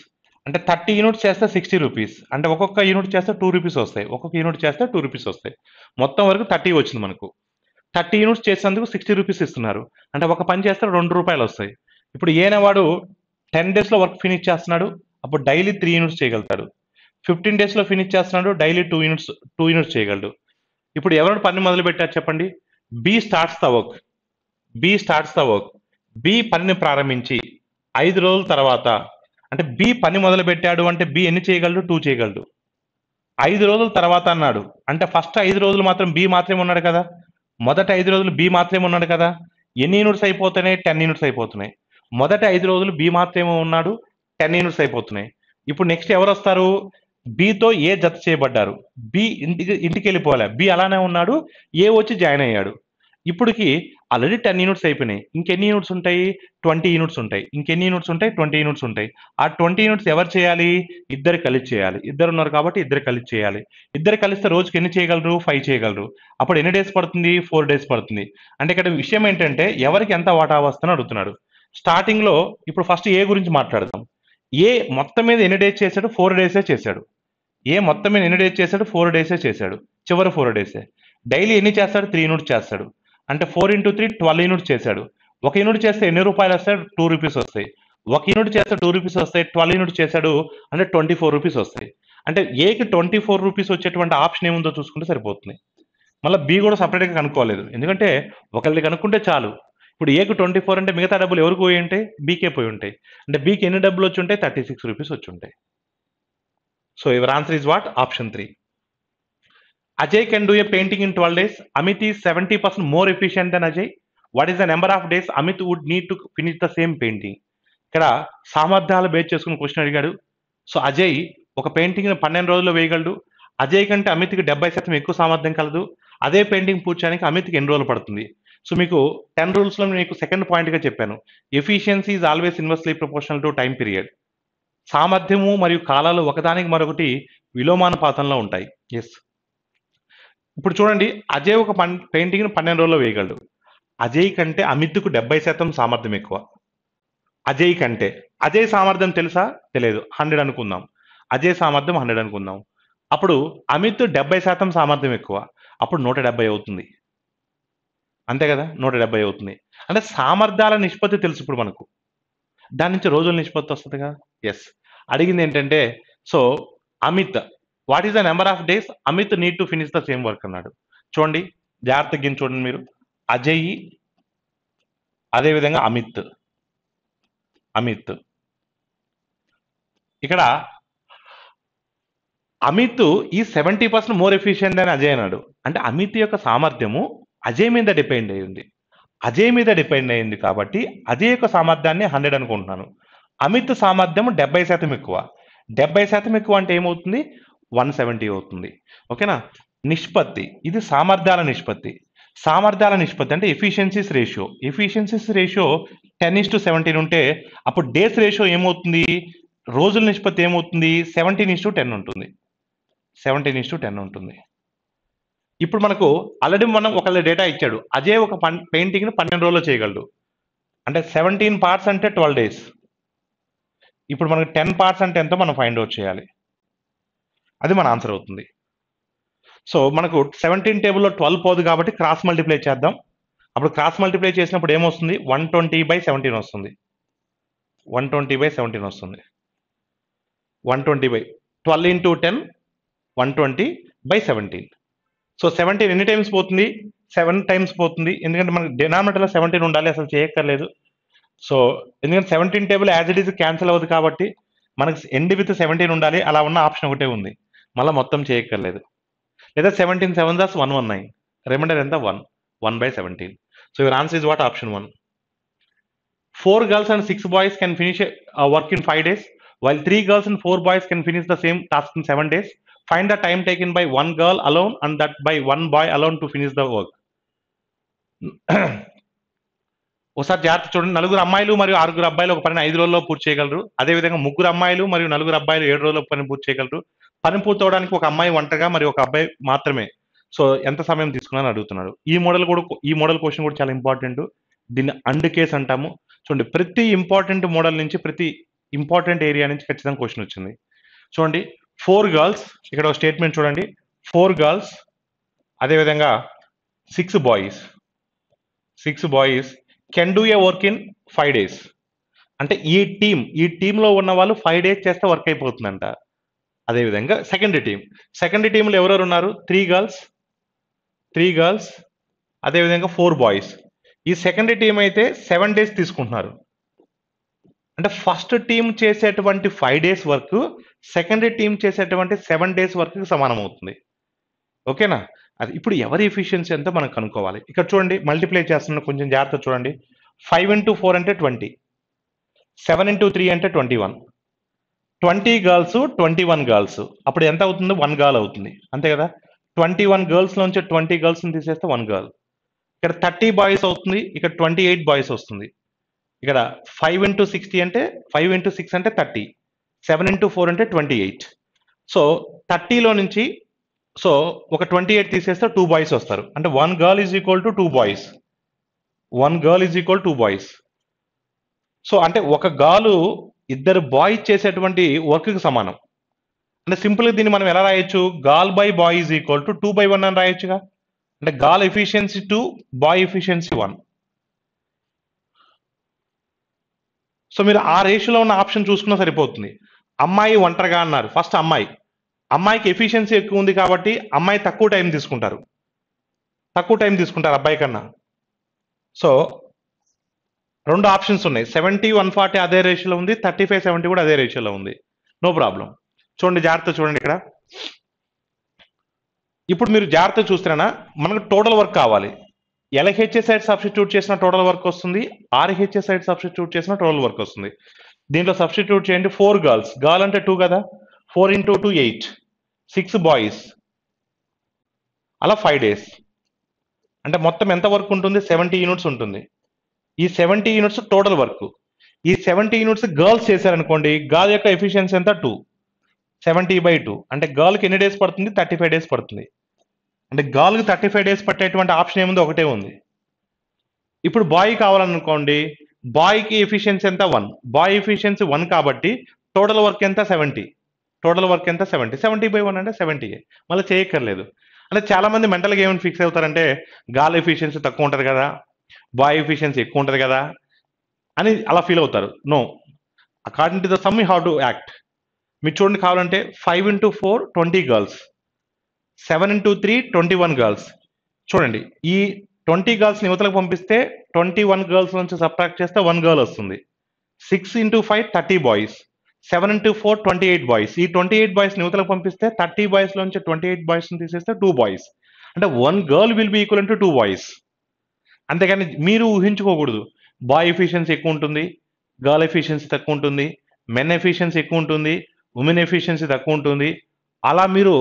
Speaker 1: అంటే థర్టీ యూనిట్స్ చేస్తే సిక్స్టీ రూపీస్ అంటే ఒక్కొక్క యూనిట్ చేస్తే టూ రూపీస్ వస్తాయి ఒక్కొక్క యూనిట్ చేస్తే టూ రూపీస్ వస్తాయి మొత్తం వరకు థర్టీ వచ్చింది మనకు థర్టీ యూనిట్స్ చేసేందుకు సిక్స్టీ రూపీస్ ఇస్తున్నారు అంటే ఒక పని చేస్తే రెండు రూపాయలు వస్తాయి ఇప్పుడు వాడు టెన్ డేస్లో వర్క్ ఫినిష్ చేస్తున్నాడు అప్పుడు డైలీ త్రీ యూనిట్స్ చేయగలుగుతాడు ఫిఫ్టీన్ డేస్లో ఫినిష్ చేస్తున్నాడు daily two units two units చేయగలడు ఇప్పుడు ఎవరు పని మొదలు పెట్టారు చెప్పండి B starts the work B starts the work B పనిని ప్రారంభించి ఐదు రోజుల తర్వాత అంటే బి పని మొదలు పెట్టాడు అంటే బి ఎన్ని చేయగలడు టూ చేయగలడు ఐదు రోజుల తర్వాత అన్నాడు అంటే ఫస్ట్ ఐదు రోజులు మాత్రం బి మాత్రమే ఉన్నాడు కదా మొదట ఐదు రోజులు బి మాత్రమే ఉన్నాడు కదా ఎన్ని యూనిట్స్ అయిపోతున్నాయి టెన్ యూనిట్స్ అయిపోతున్నాయి మొదట ఐదు రోజులు బి మాత్రమే ఉన్నాడు టెన్ యూనిట్స్ అయిపోతున్నాయి ఇప్పుడు నెక్స్ట్ ఎవరు వస్తారు బితో ఏ జత చేయబడ్డారు బి ఇంటికి ఇంటికి వెళ్ళిపోవాలి బి అలానే ఉన్నాడు ఏ వచ్చి జాయిన్ అయ్యాడు ఇప్పటికి ఆల్రెడీ టెన్ యూనిట్స్ అయిపోయినాయి ఇంకెన్ని యూనిట్స్ ఉంటాయి ట్వంటీ యూనిట్స్ ఉంటాయి ఇంకెన్ని యూనిట్స్ ఉంటాయి ట్వంటీ యూనిట్స్ ఉంటాయి ఆ ట్వంటీ యూనిట్స్ ఎవరు చేయాలి ఇద్దరు కలిసి చేయాలి ఇద్దరు ఉన్నారు కాబట్టి ఇద్దరు కలిసి చేయాలి ఇద్దరు కలిస్తే రోజుకి ఎన్ని చేయగలరు ఫైవ్ చేయగలరు అప్పుడు ఎన్ని డేస్ పడుతుంది ఫోర్ డేస్ పడుతుంది అంటే ఇక్కడ విషయం ఏంటంటే ఎవరికి ఎంత వాటా వస్తుందని అడుగుతున్నాడు స్టార్టింగ్లో ఇప్పుడు ఫస్ట్ ఏ గురించి మాట్లాడదాం ఏ మొత్తం మీద ఎన్ని డేస్ చేశాడు ఫోర్ డేసే చేశాడు ఏ మొత్తం మీద ఎన్ని డేస్ చేశాడు ఫోర్ డేసే చేశాడు చివరి ఫోర్ డేసే డైలీ ఎన్ని చేస్తాడు త్రీ యూనిట్స్ చేస్తాడు అంటే four into three twelve unit చేశాడు ఒక యూనిట్ చేస్తే ఎన్ని రూపాయలు వస్తాయి టూ రూపీస్ వస్తాయి ఒక యూనిట్ చేస్తే టూ రూపీస్ వస్తాయి ట్వెల్వ్ యూనిట్ చేశాడు అంటే ట్వంటీ ఫోర్ రూపీస్ వస్తాయి అంటే ఏకి ట్వంటీ ఫోర్ రూపీస్ వచ్చేటువంటి ఆప్షన్ ఏముందో చూసుకుంటే సరిపోతుంది మళ్ళీ బి కూడా సపరేట్గా కనుక్కోలేదు ఎందుకంటే ఒకరిది కనుక్కుంటే చాలు ఇప్పుడు ఏకి ట్వంటీ ఫోర్ అంటే మిగతా డబ్బులు ఎవరికి పోయి ఉంటాయి బీకే పోయి ఉంటాయి అంటే బీకి ఎన్ని డబ్బులు వచ్చి ఉంటాయి థర్టీ సిక్స్ రూపీస్ వచ్చి ఉంటాయి so your answer is what option three Ajay can do a painting in days days. Amit is 70% more efficient than Ajay. What is the number of days Amit would need to finish the same painting ఇక్కడ సామర్థ్యాలు base చేసుకుని question అడిగాడు so Ajay ఒక painting పన్నెండు రోజుల్లో వేయగలడు అజయ్ కంటే అమిత్కి డెబ్బై శాతం ఎక్కువ సామర్థ్యం కలదు అదే పెయింటింగ్ పూర్తి చేయడానికి అమిత్కి ఎన్ని రోజులు పడుతుంది సో మీకు టెన్ రూల్స్లో మీకు సెకండ్ పాయింట్గా చెప్పాను efficiency is always inversely proportional to time period సామర్థ్యము మరియు కాలాలు ఒకదానికి మరొకటి విలోమానుపాతంలో ఉంటాయి ఎస్ ఇప్పుడు చూడండి అజయ్ ఒక పన్ పెయింటింగ్ని పన్నెండు రోజుల్లో వేయగలడు అజయ్ కంటే అమిత్కు డెబ్బై శాతం సామర్థ్యం ఎక్కువ అజయ్ కంటే అజయ్ సామర్థ్యం తెలుసా తెలియదు హండ్రెడ్ అనుకుందాం అజయ్ సామర్థ్యం హండ్రెడ్ అనుకుందాం అప్పుడు అమిత్ డెబ్బై శాతం సామర్థ్యం ఎక్కువ అప్పుడు నూట డెబ్బై అవుతుంది అంతే కదా నూట డెబ్బై అవుతుంది అంటే సామర్థ్యాల నిష్పత్తి తెలుసు ఇప్పుడు మనకు దాని నుంచి రోజుల నిష్పత్తి వస్తుంది కదా ఎస్ అడిగింది ఏంటంటే so Amit what is the number of days Amit need to finish the same work అన్నాడు చూడండి జాగ్రత్తగా చూడండి మీరు అజయ్ అదేవిధంగా అమిత్ అమిత్ ఇక్కడ అమిత్ ఈ సెవెంటీ పర్సెంట్ మోర్ ఎఫిషియెంట్ అని అజయ్ అన్నాడు అంటే అమిత్ యొక్క సామర్థ్యము అజయ్ మీద డిపెండ్ అయ్యింది అజయ్ మీద డిపెండ్ అయింది కాబట్టి అజయ్ యొక్క సామర్థ్యాన్ని హండ్రెడ్ అనుకుంటున్నాను అమిత్ సామర్థ్యం డెబ్బై శాతం ఎక్కువ డెబ్బై శాతం ఎక్కువ అంటే ఏమవుతుంది వన్ సెవెంటీ అవుతుంది ఓకేనా నిష్పత్తి ఇది సామర్థ్యాల నిష్పత్తి సామర్థ్యాల నిష్పత్తి అంటే efficiencies ratio efficiencies ratio ten is to seventeen ఉంటే అప్పుడు డేస్ రేషియో ఏమవుతుంది రోజుల నిష్పత్తి ఏమవుతుంది సెవెంటీన్ ఇస్ టు టెన్ ఉంటుంది సెవెంటీన్ ఇస్ టు టెన్ ఉంటుంది ఇప్పుడు మనకు ఆల్రెడీ మనం ఒకళ్ళ డేటా ఇచ్చాడు అదే ఒక పన్ పెయింటింగ్ని పన్నెండు రోజుల్లో చేయగలడు అంటే సెవెంటీన్ పార్ట్స్ అంటే ట్వెల్వ్ డేస్ ఇప్పుడు మనకు టెన్ పార్ట్స్ అంటే ఎంతో మనం ఫైండ్ అవుట్ చేయాలి అది మన ఆన్సర్ అవుతుంది సో మనకు సెవెంటీన్ టేబుల్లో ట్వెల్వ్ పోదు కాబట్టి క్రాస్ మల్టిప్లై చేద్దాం అప్పుడు క్రాస్ మల్టిప్లై చేసినప్పుడు ఏమొస్తుంది వన్ ట్వంటీ బై సెవెంటీన్ వస్తుంది వన్ ట్వంటీ బై సెవెంటీన్ వస్తుంది one twenty by twelve into ten one twenty by seventeen so seventeen ఎన్ని టైమ్స్ పోతుంది సెవెన్ టైమ్స్ పోతుంది ఎందుకంటే మనకి డినామినేటర్లో సెవెంటీన్ ఉండాలి అసలు చేయక్కర్లేదు సో ఎందుకంటే seventeen table as it is cancel అవ్వదు కాబట్టి మనకి ఎండ్ విత్ సెవెంటీన్ ఉండాలి అలా ఉన్న ఆప్షన్ ఒకటే ఉంది మళ్ళీ మొత్తం చేయక్కర్లేదు లేదా సెవెంటీన్ సెవెన్ దాస్ వన్ వన్ నైన్ రిమైండర్ ఎంత one one by seventeen so your answer is what option one four girls and six boys can finish work in five days while three girls and four boys can finish the same task in seven days find the time in by one girl alone and that by one boy alone to finish the work ఒకసారి జాగ్రత్త చూడండి నలుగురు అమ్మాయిలు మరియు ఆరుగురు అబ్బాయిలు ఒక పని ఐదు రోజుల్లో పూర్తి చేయగలరు అదేవిధంగా ముగ్గురు అమ్మాయిలు మరియు నలుగురు అబ్బాయిలు ఏడు రోజుల్లో పని పూర్తి చేయగలరు పని పూర్తవడానికి ఒక అమ్మాయి ఒంటరిగా మరి ఒక అబ్బాయి మాత్రమే సో ఎంత సమయం తీసుకున్నాను అడుగుతున్నాడు ఈ మోడల్ కూడా ఈ మోడల్ క్వశ్చన్ కూడా చాలా ఇంపార్టెంట్ దీన్ని అండ్ కేస్ అంటాము చూడండి ప్రతి ఇంపార్టెంట్ మోడల్ నుంచి ప్రతి ఇంపార్టెంట్ ఏరియా నుంచి ఖచ్చితంగా క్వశ్చన్ వచ్చింది చూడండి ఫోర్ గర్ల్స్ ఇక్కడ ఒక స్టేట్మెంట్ చూడండి ఫోర్ గర్ల్స్ అదేవిధంగా six boys six boys can do a work in five days అంటే ఈ టీమ్ ఈ టీంలో ఉన్న వాళ్ళు ఫైవ్ డేస్ చేస్తే వర్క్ అయిపోతుందంట అదేవిధంగా సెకండ్ టీం సెకండ్ టీంలో ఎవరెవరు ఉన్నారు త్రీ గర్ల్స్ త్రీ గర్ల్స్ అదేవిధంగా ఫోర్ బాయ్స్ ఈ సెకండ్ టీం అయితే సెవెన్ డేస్ తీసుకుంటున్నారు అంటే ఫస్ట్ టీం చేసేటువంటి five days work second team చేసేటువంటి సెవెన్ డేస్ వర్క్కి సమానం అవుతుంది ఓకేనా అది ఇప్పుడు ఎవరి ఎఫిషియన్సీ అంతా మనం కనుక్కోవాలి ఇక్కడ చూడండి మల్టిప్లై చేస్తున్న కొంచెం జాగ్రత్త చూడండి ఫైవ్ ఇంటూ ఫోర్ అంటే ట్వంటీ సెవెన్ ఇంటూ త్రీ అంటే twenty one twenty girls twenty one girls అప్పుడు ఎంత అవుతుంది వన్ గర్ల్ అవుతుంది అంతే కదా ట్వంటీ వన్ గర్ల్స్ నుంచి ట్వంటీ గర్ల్స్ని తీసేస్తే వన్ గర్ల్ ఇక్కడ థర్టీ బాయ్స్ అవుతుంది ఇక్కడ ట్వంటీ ఎయిట్ బాయ్స్ వస్తుంది ఇక్కడ ఫైవ్ ఇంటూ సిక్స్టీ అంటే ఫైవ్ ఇంటూ సిక్స్ అంటే థర్టీ సెవెన్ ఇంటూ ఫోర్ అంటే ట్వంటీ ఎయిట్ సో థర్టీలో నుంచి సో ఒక ట్వంటీ ఎయిట్ తీసేస్తే టూ బాయ్స్ వస్తారు అంటే one girl is equal to two boys one girl is equal two boys so అంటే ఒక గాలు ఇద్దరు బాయ్స్ చేసేటువంటి వర్క్కి సమానం అంటే సింపుల్గా దీన్ని మనం ఎలా రాయొచ్చు gal by boy is equal to two by one అని రాయొచ్చుగా అంటే gal efficiency two boy efficiency one so మీరు ఆ రేషియోలో ఉన్న ఆప్షన్ చూసుకున్నా సరిపోతుంది అమ్మాయి ఒంటరిగా అన్నారు ఫస్ట్ అమ్మాయి అమ్మాయికి ఎఫిషియన్సీ ఎక్కువ ఉంది కాబట్టి అమ్మాయి తక్కువ టైం తీసుకుంటారు తక్కువ టైం తీసుకుంటారు అబ్బాయి కన్నా సో రెండు ఆప్షన్స్ ఉన్నాయి సెవెంటీ వన్ ఫార్టీ అదే రేషియోలో ఉంది థర్టీ ఫైవ్ సెవెంటీ కూడా అదే రేషియోలో ఉంది నో ప్రాబ్లం చూడండి జాగ్రత్త చూడండి ఇక్కడ ఇప్పుడు మీరు జాగ్రత్త చూస్తేనా మనకు టోటల్ వర్క్ కావాలి ఎల్హెచ్ఏ సైడ్ సబ్స్టిట్యూట్ చేసిన టోటల్ వర్క్ వస్తుంది ఆర్హెచ్ఏ సైడ్ సబ్స్టిట్యూట్ చేసిన టోటల్ వర్క్ వస్తుంది దీంట్లో సబ్స్టిట్యూట్ చేయండి ఫోర్ గర్ల్స్ గర్ల్ అంటే టూ కదా four into two eight six boys అలా ఫైవ్ డేస్ అంటే మొత్తం ఎంత వర్క్ ఉంటుంది సెవెంటీ యూనిట్స్ ఉంటుంది ఈ సెవెంటీ యూనిట్స్ టోటల్ వర్క్ ఈ సెవెంటీ యూనిట్స్ గర్ల్స్ చేశారనుకోండి గర్ల్ యొక్క ఎఫిషియన్సీ ఎంత టూ సెవెంటీ బై టూ అంటే గర్ల్కి ఎన్ని డేస్ పడుతుంది థర్టీ ఫైవ్ డేస్ పడుతుంది అంటే గర్ల్కి థర్టీ ఫైవ్ డేస్ పట్టేటువంటి ఆప్షన్ ఏముంది ఒకటే ఉంది ఇప్పుడు బాయ్ కావాలనుకోండి బాయ్కి ఎఫిషియన్సీ ఎంత వన్ బాయ్ ఎఫిషియన్సీ వన్ కాబట్టి టోటల్ వర్క్ ఎంత సెవెంటీ టోటల్ వర్క్ ఎంత సెవెంటీ సెవెంటీ బై వన్ అంటే సెవెంటీ మళ్ళీ చేయక్కర్లేదు అంటే చాలామంది మెంటల్గా ఏమైనా ఫిక్స్ అవుతారంటే గాలి ఎఫిషియన్సీ తక్కువ ఉంటుంది కదా బాయ్ ఎఫిషియన్సీ ఎక్కువ ఉంటుంది కదా అని అలా ఫీల్ అవుతారు no according to the some how to act మీరు చూడండి కావాలంటే five into four twenty girls seven into three twenty one girls చూడండి ఈ ట్వంటీ గర్ల్స్ని యువతలకు పంపిస్తే ట్వంటీ వన్ గర్ల్స్ నుంచి సబ్ట్రాక్ట్ చేస్తే వన్ గర్ల్ వస్తుంది six into five thirty boys seven into four twenty eight boys ఈ ట్వంటీ ఎయిట్ బాయ్స్ని యువతలకు పంపిస్తే థర్టీ బాయ్స్ నుంచి ట్వంటీ ఎయిట్ బాయ్స్ని తీసేస్తే టూ బాయ్స్ అంటే one girl will be equal to two boys అంతేకాని మీరు ఊహించుకోకూడదు బాయ్ ఎఫిషియన్సీ ఎక్కువ ఉంటుంది గర్ల్ ఎఫిషియన్సీ తక్కువ ఉంటుంది మెన్ ఎఫిషియన్సీ ఎక్కువ ఉంటుంది ఉమెన్ ఎఫిషియన్సీ తక్కువ ఉంటుంది అలా మీరు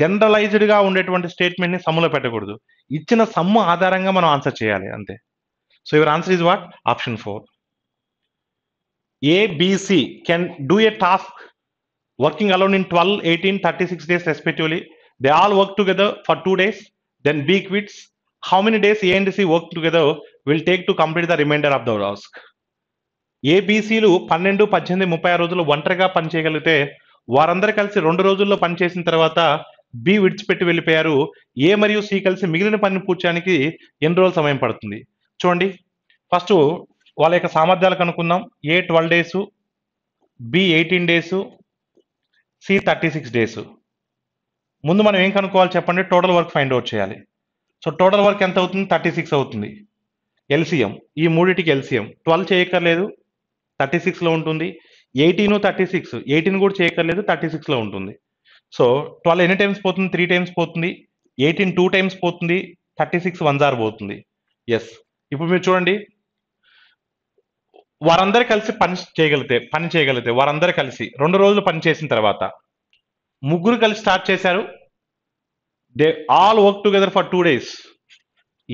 Speaker 1: జనరలైజ్డ్గా ఉండేటువంటి స్టేట్మెంట్ని సమ్ములో పెట్టకూడదు ఇచ్చిన సమ్ము ఆధారంగా మనం ఆన్సర్ చేయాలి అంతే so your answer is what option four A B C can do a task working alone in twelve eighteen thirty six days respectively they all work together for two days then B quits how many days A and C work together will take to complete the remainder of the task. ఏబీసీలు పన్నెండు పద్దెనిమిది ముప్పై ఆరు రోజులు ఒంటరిగా పనిచేయగలిగితే వారందరూ కలిసి రెండు రోజుల్లో పనిచేసిన తర్వాత బి విడిచిపెట్టి వెళ్ళిపోయారు ఏ మరియు సి కలిసి మిగిలిన పని పూర్చడానికి ఎన్ని రోజులు సమయం పడుతుంది చూడండి ఫస్ట్ వాళ్ళ యొక్క సామర్థ్యాలు కనుక్కుందాం A twelve days B eighteen days C thirty six days ముందు మనం ఏం కనుక్కోవాలి చెప్పండి టోటల్ వర్క్ ఫైండ్ అవుట్ చేయాలి సో టోటల్ వర్క్ ఎంత అవుతుంది థర్టీ సిక్స్ అవుతుంది ఎల్సిఎం ఈ మూడిటికి ఎల్సిఎం ట్వెల్వ్ చేయక్కర్లేదు థర్టీ సిక్స్లో ఉంటుంది ఎయిటీన్ థర్టీ సిక్స్ ఎయిటీన్ కూడా చేయక్కర్లేదు థర్టీ సిక్స్లో ఉంటుంది సో ట్వెల్వ్ ఎన్ని టైమ్స్ పోతుంది త్రీ టైమ్స్ పోతుంది ఎయిటీన్ టూ టైమ్స్ పోతుంది థర్టీ సిక్స్ వన్ జార్ పోతుంది ఎస్ ఇప్పుడు మీరు చూడండి వారందరూ కలిసి పని చేయగలిగితే పని చేయగలిగితే వారందరూ కలిసి రెండు రోజులు పని చేసిన తర్వాత ముగ్గురు కలిసి స్టార్ట్ చేశారు they all work together for two days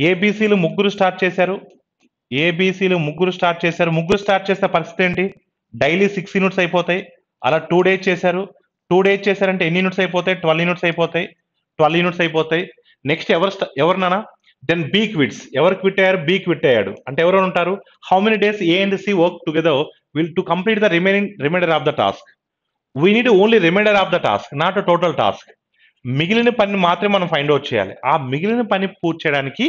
Speaker 1: ఏబీసీలు ముగ్గురు స్టార్ట్ చేశారు ఏబీసీలు ముగ్గురు స్టార్ట్ చేశారు ముగ్గురు స్టార్ట్ చేసిన పరిస్థితి ఏంటి డైలీ సిక్స్ యూనిట్స్ అయిపోతాయి అలా టూ డేస్ చేశారు టూ డేస్ చేశారంటే ఎన్ని యూనిట్స్ అయిపోతాయి ట్వెల్వ్ యూనిట్స్ అయిపోతాయి ట్వెల్వ్ యూనిట్స్ అయిపోతాయి నెక్స్ట్ ఎవరు ఎవరినా దెన్ బీ క్విట్స్ ఎవరు క్విట్ అయ్యారు బీ క్విట్ అయ్యాడు అంటే ఎవరు ఉంటారు how many days A and C work together will to complete the remaining remainder of the task we need only remainder of the task not total task మిగిలిన పని మాత్రమే మనం ఫైండ్ అవుట్ చేయాలి ఆ మిగిలిన పని పూర్తి చేయడానికి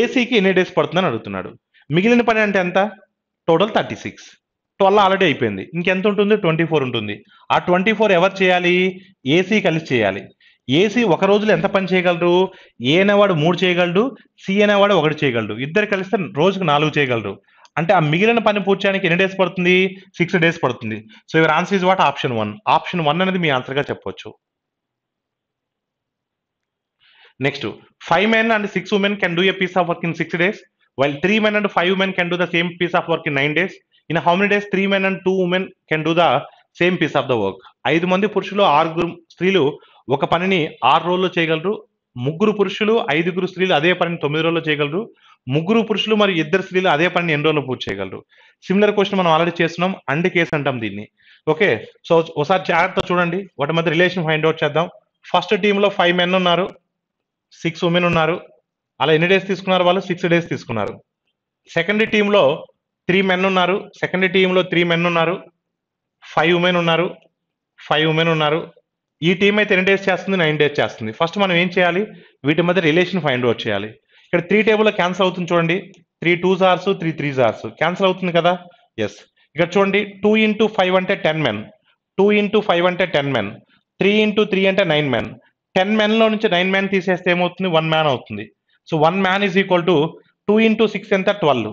Speaker 1: ఏసీకి ఎన్ని డేస్ పడుతుందని అడుగుతున్నాడు మిగిలిన పని అంటే ఎంత total thirty six twelve already అయిపోయింది ఇంకెంత ఉంటుంది ట్వంటీ ఫోర్ ఉంటుంది ఆ ట్వంటీ ఫోర్ ఎవరు చేయాలి ఏసీ కలిసి చేయాలి ఏసీ ఒక రోజులో ఎంత పని చేయగలరు ఏ అనేవాడు మూడు చేయగలడు సి అనేవాడు ఒకటి చేయగలడు ఇద్దరు కలిస్తే రోజుకు నాలుగు చేయగలరు అంటే ఆ మిగిలిన పని పూర్చడానికి ఎన్ని డేస్ పడుతుంది సిక్స్ డేస్ పడుతుంది so your answer is what option one option one అనేది మీ ఆన్సర్గా చెప్పవచ్చు next five men and six women can do a piece of work in six days while three men and five women can do the same piece of work in nine days in how many days three men and two women can do the same piece of the work ఐదు మంది పురుషులు ఆరుగురు స్త్రీలు ఒక పనిని ఆరు రోజుల్లో చేయగలరు ముగ్గురు పురుషులు ఐదుగురు స్త్రీలు అదే పనిని తొమ్మిది రోజుల్లో చేయగలరు ముగ్గురు పురుషులు మరియు ఇద్దరు స్త్రీలు అదే పనిని ఎన్ని రోజులు పూర్తి చేయగలరు సిమిలర్ క్వశ్చన్ మనం ఆల్రెడీ చేస్తున్నాం అండ్ కేసు అంటాం దీన్ని ఓకే సో ఒకసారి జాగ్రత్త చూడండి వాటి మధ్య రిలేషన్ ఫైండ్ అవుట్ చేద్దాం ఫస్ట్ టీంలో ఫైవ్ మెన్ ఉన్నారు సిక్స్ ఉమెన్ ఉన్నారు అలా ఎన్ని డేస్ తీసుకున్నారు వాళ్ళు సిక్స్ డేస్ తీసుకున్నారు సెకండరీ టీంలో త్రీ మెన్ ఉన్నారు సెకండరీ టీంలో త్రీ మెన్ ఉన్నారు ఫైవ్ ఉమెన్ ఉన్నారు ఫైవ్ ఉమెన్ ఉన్నారు ఈ టీం అయితే ఎన్ని డేస్ చేస్తుంది నైన్ డేస్ చేస్తుంది ఫస్ట్ మనం ఏం చేయాలి వీటి మధ్య రిలేషన్ ఫైండ్ అవుట్ చేయాలి ఇక్కడ త్రీ టేబుల్లో క్యాన్సిల్ అవుతుంది చూడండి త్రీ టూ జార్స్ త్రీ త్రీ జార్స్ క్యాన్సిల్ అవుతుంది కదా ఎస్ ఇక్కడ చూడండి టూ ఇంటూ ఫైవ్ అంటే ten men two into five అంటే ten men three into three అంటే నైన్ మెన్ టెన్ మెన్లో నుంచి నైన్ మ్యాన్ తీసేస్తే ఏమవుతుంది వన్ మ్యాన్ అవుతుంది so one man is equal to two into six ఎంత ట్వెల్వ్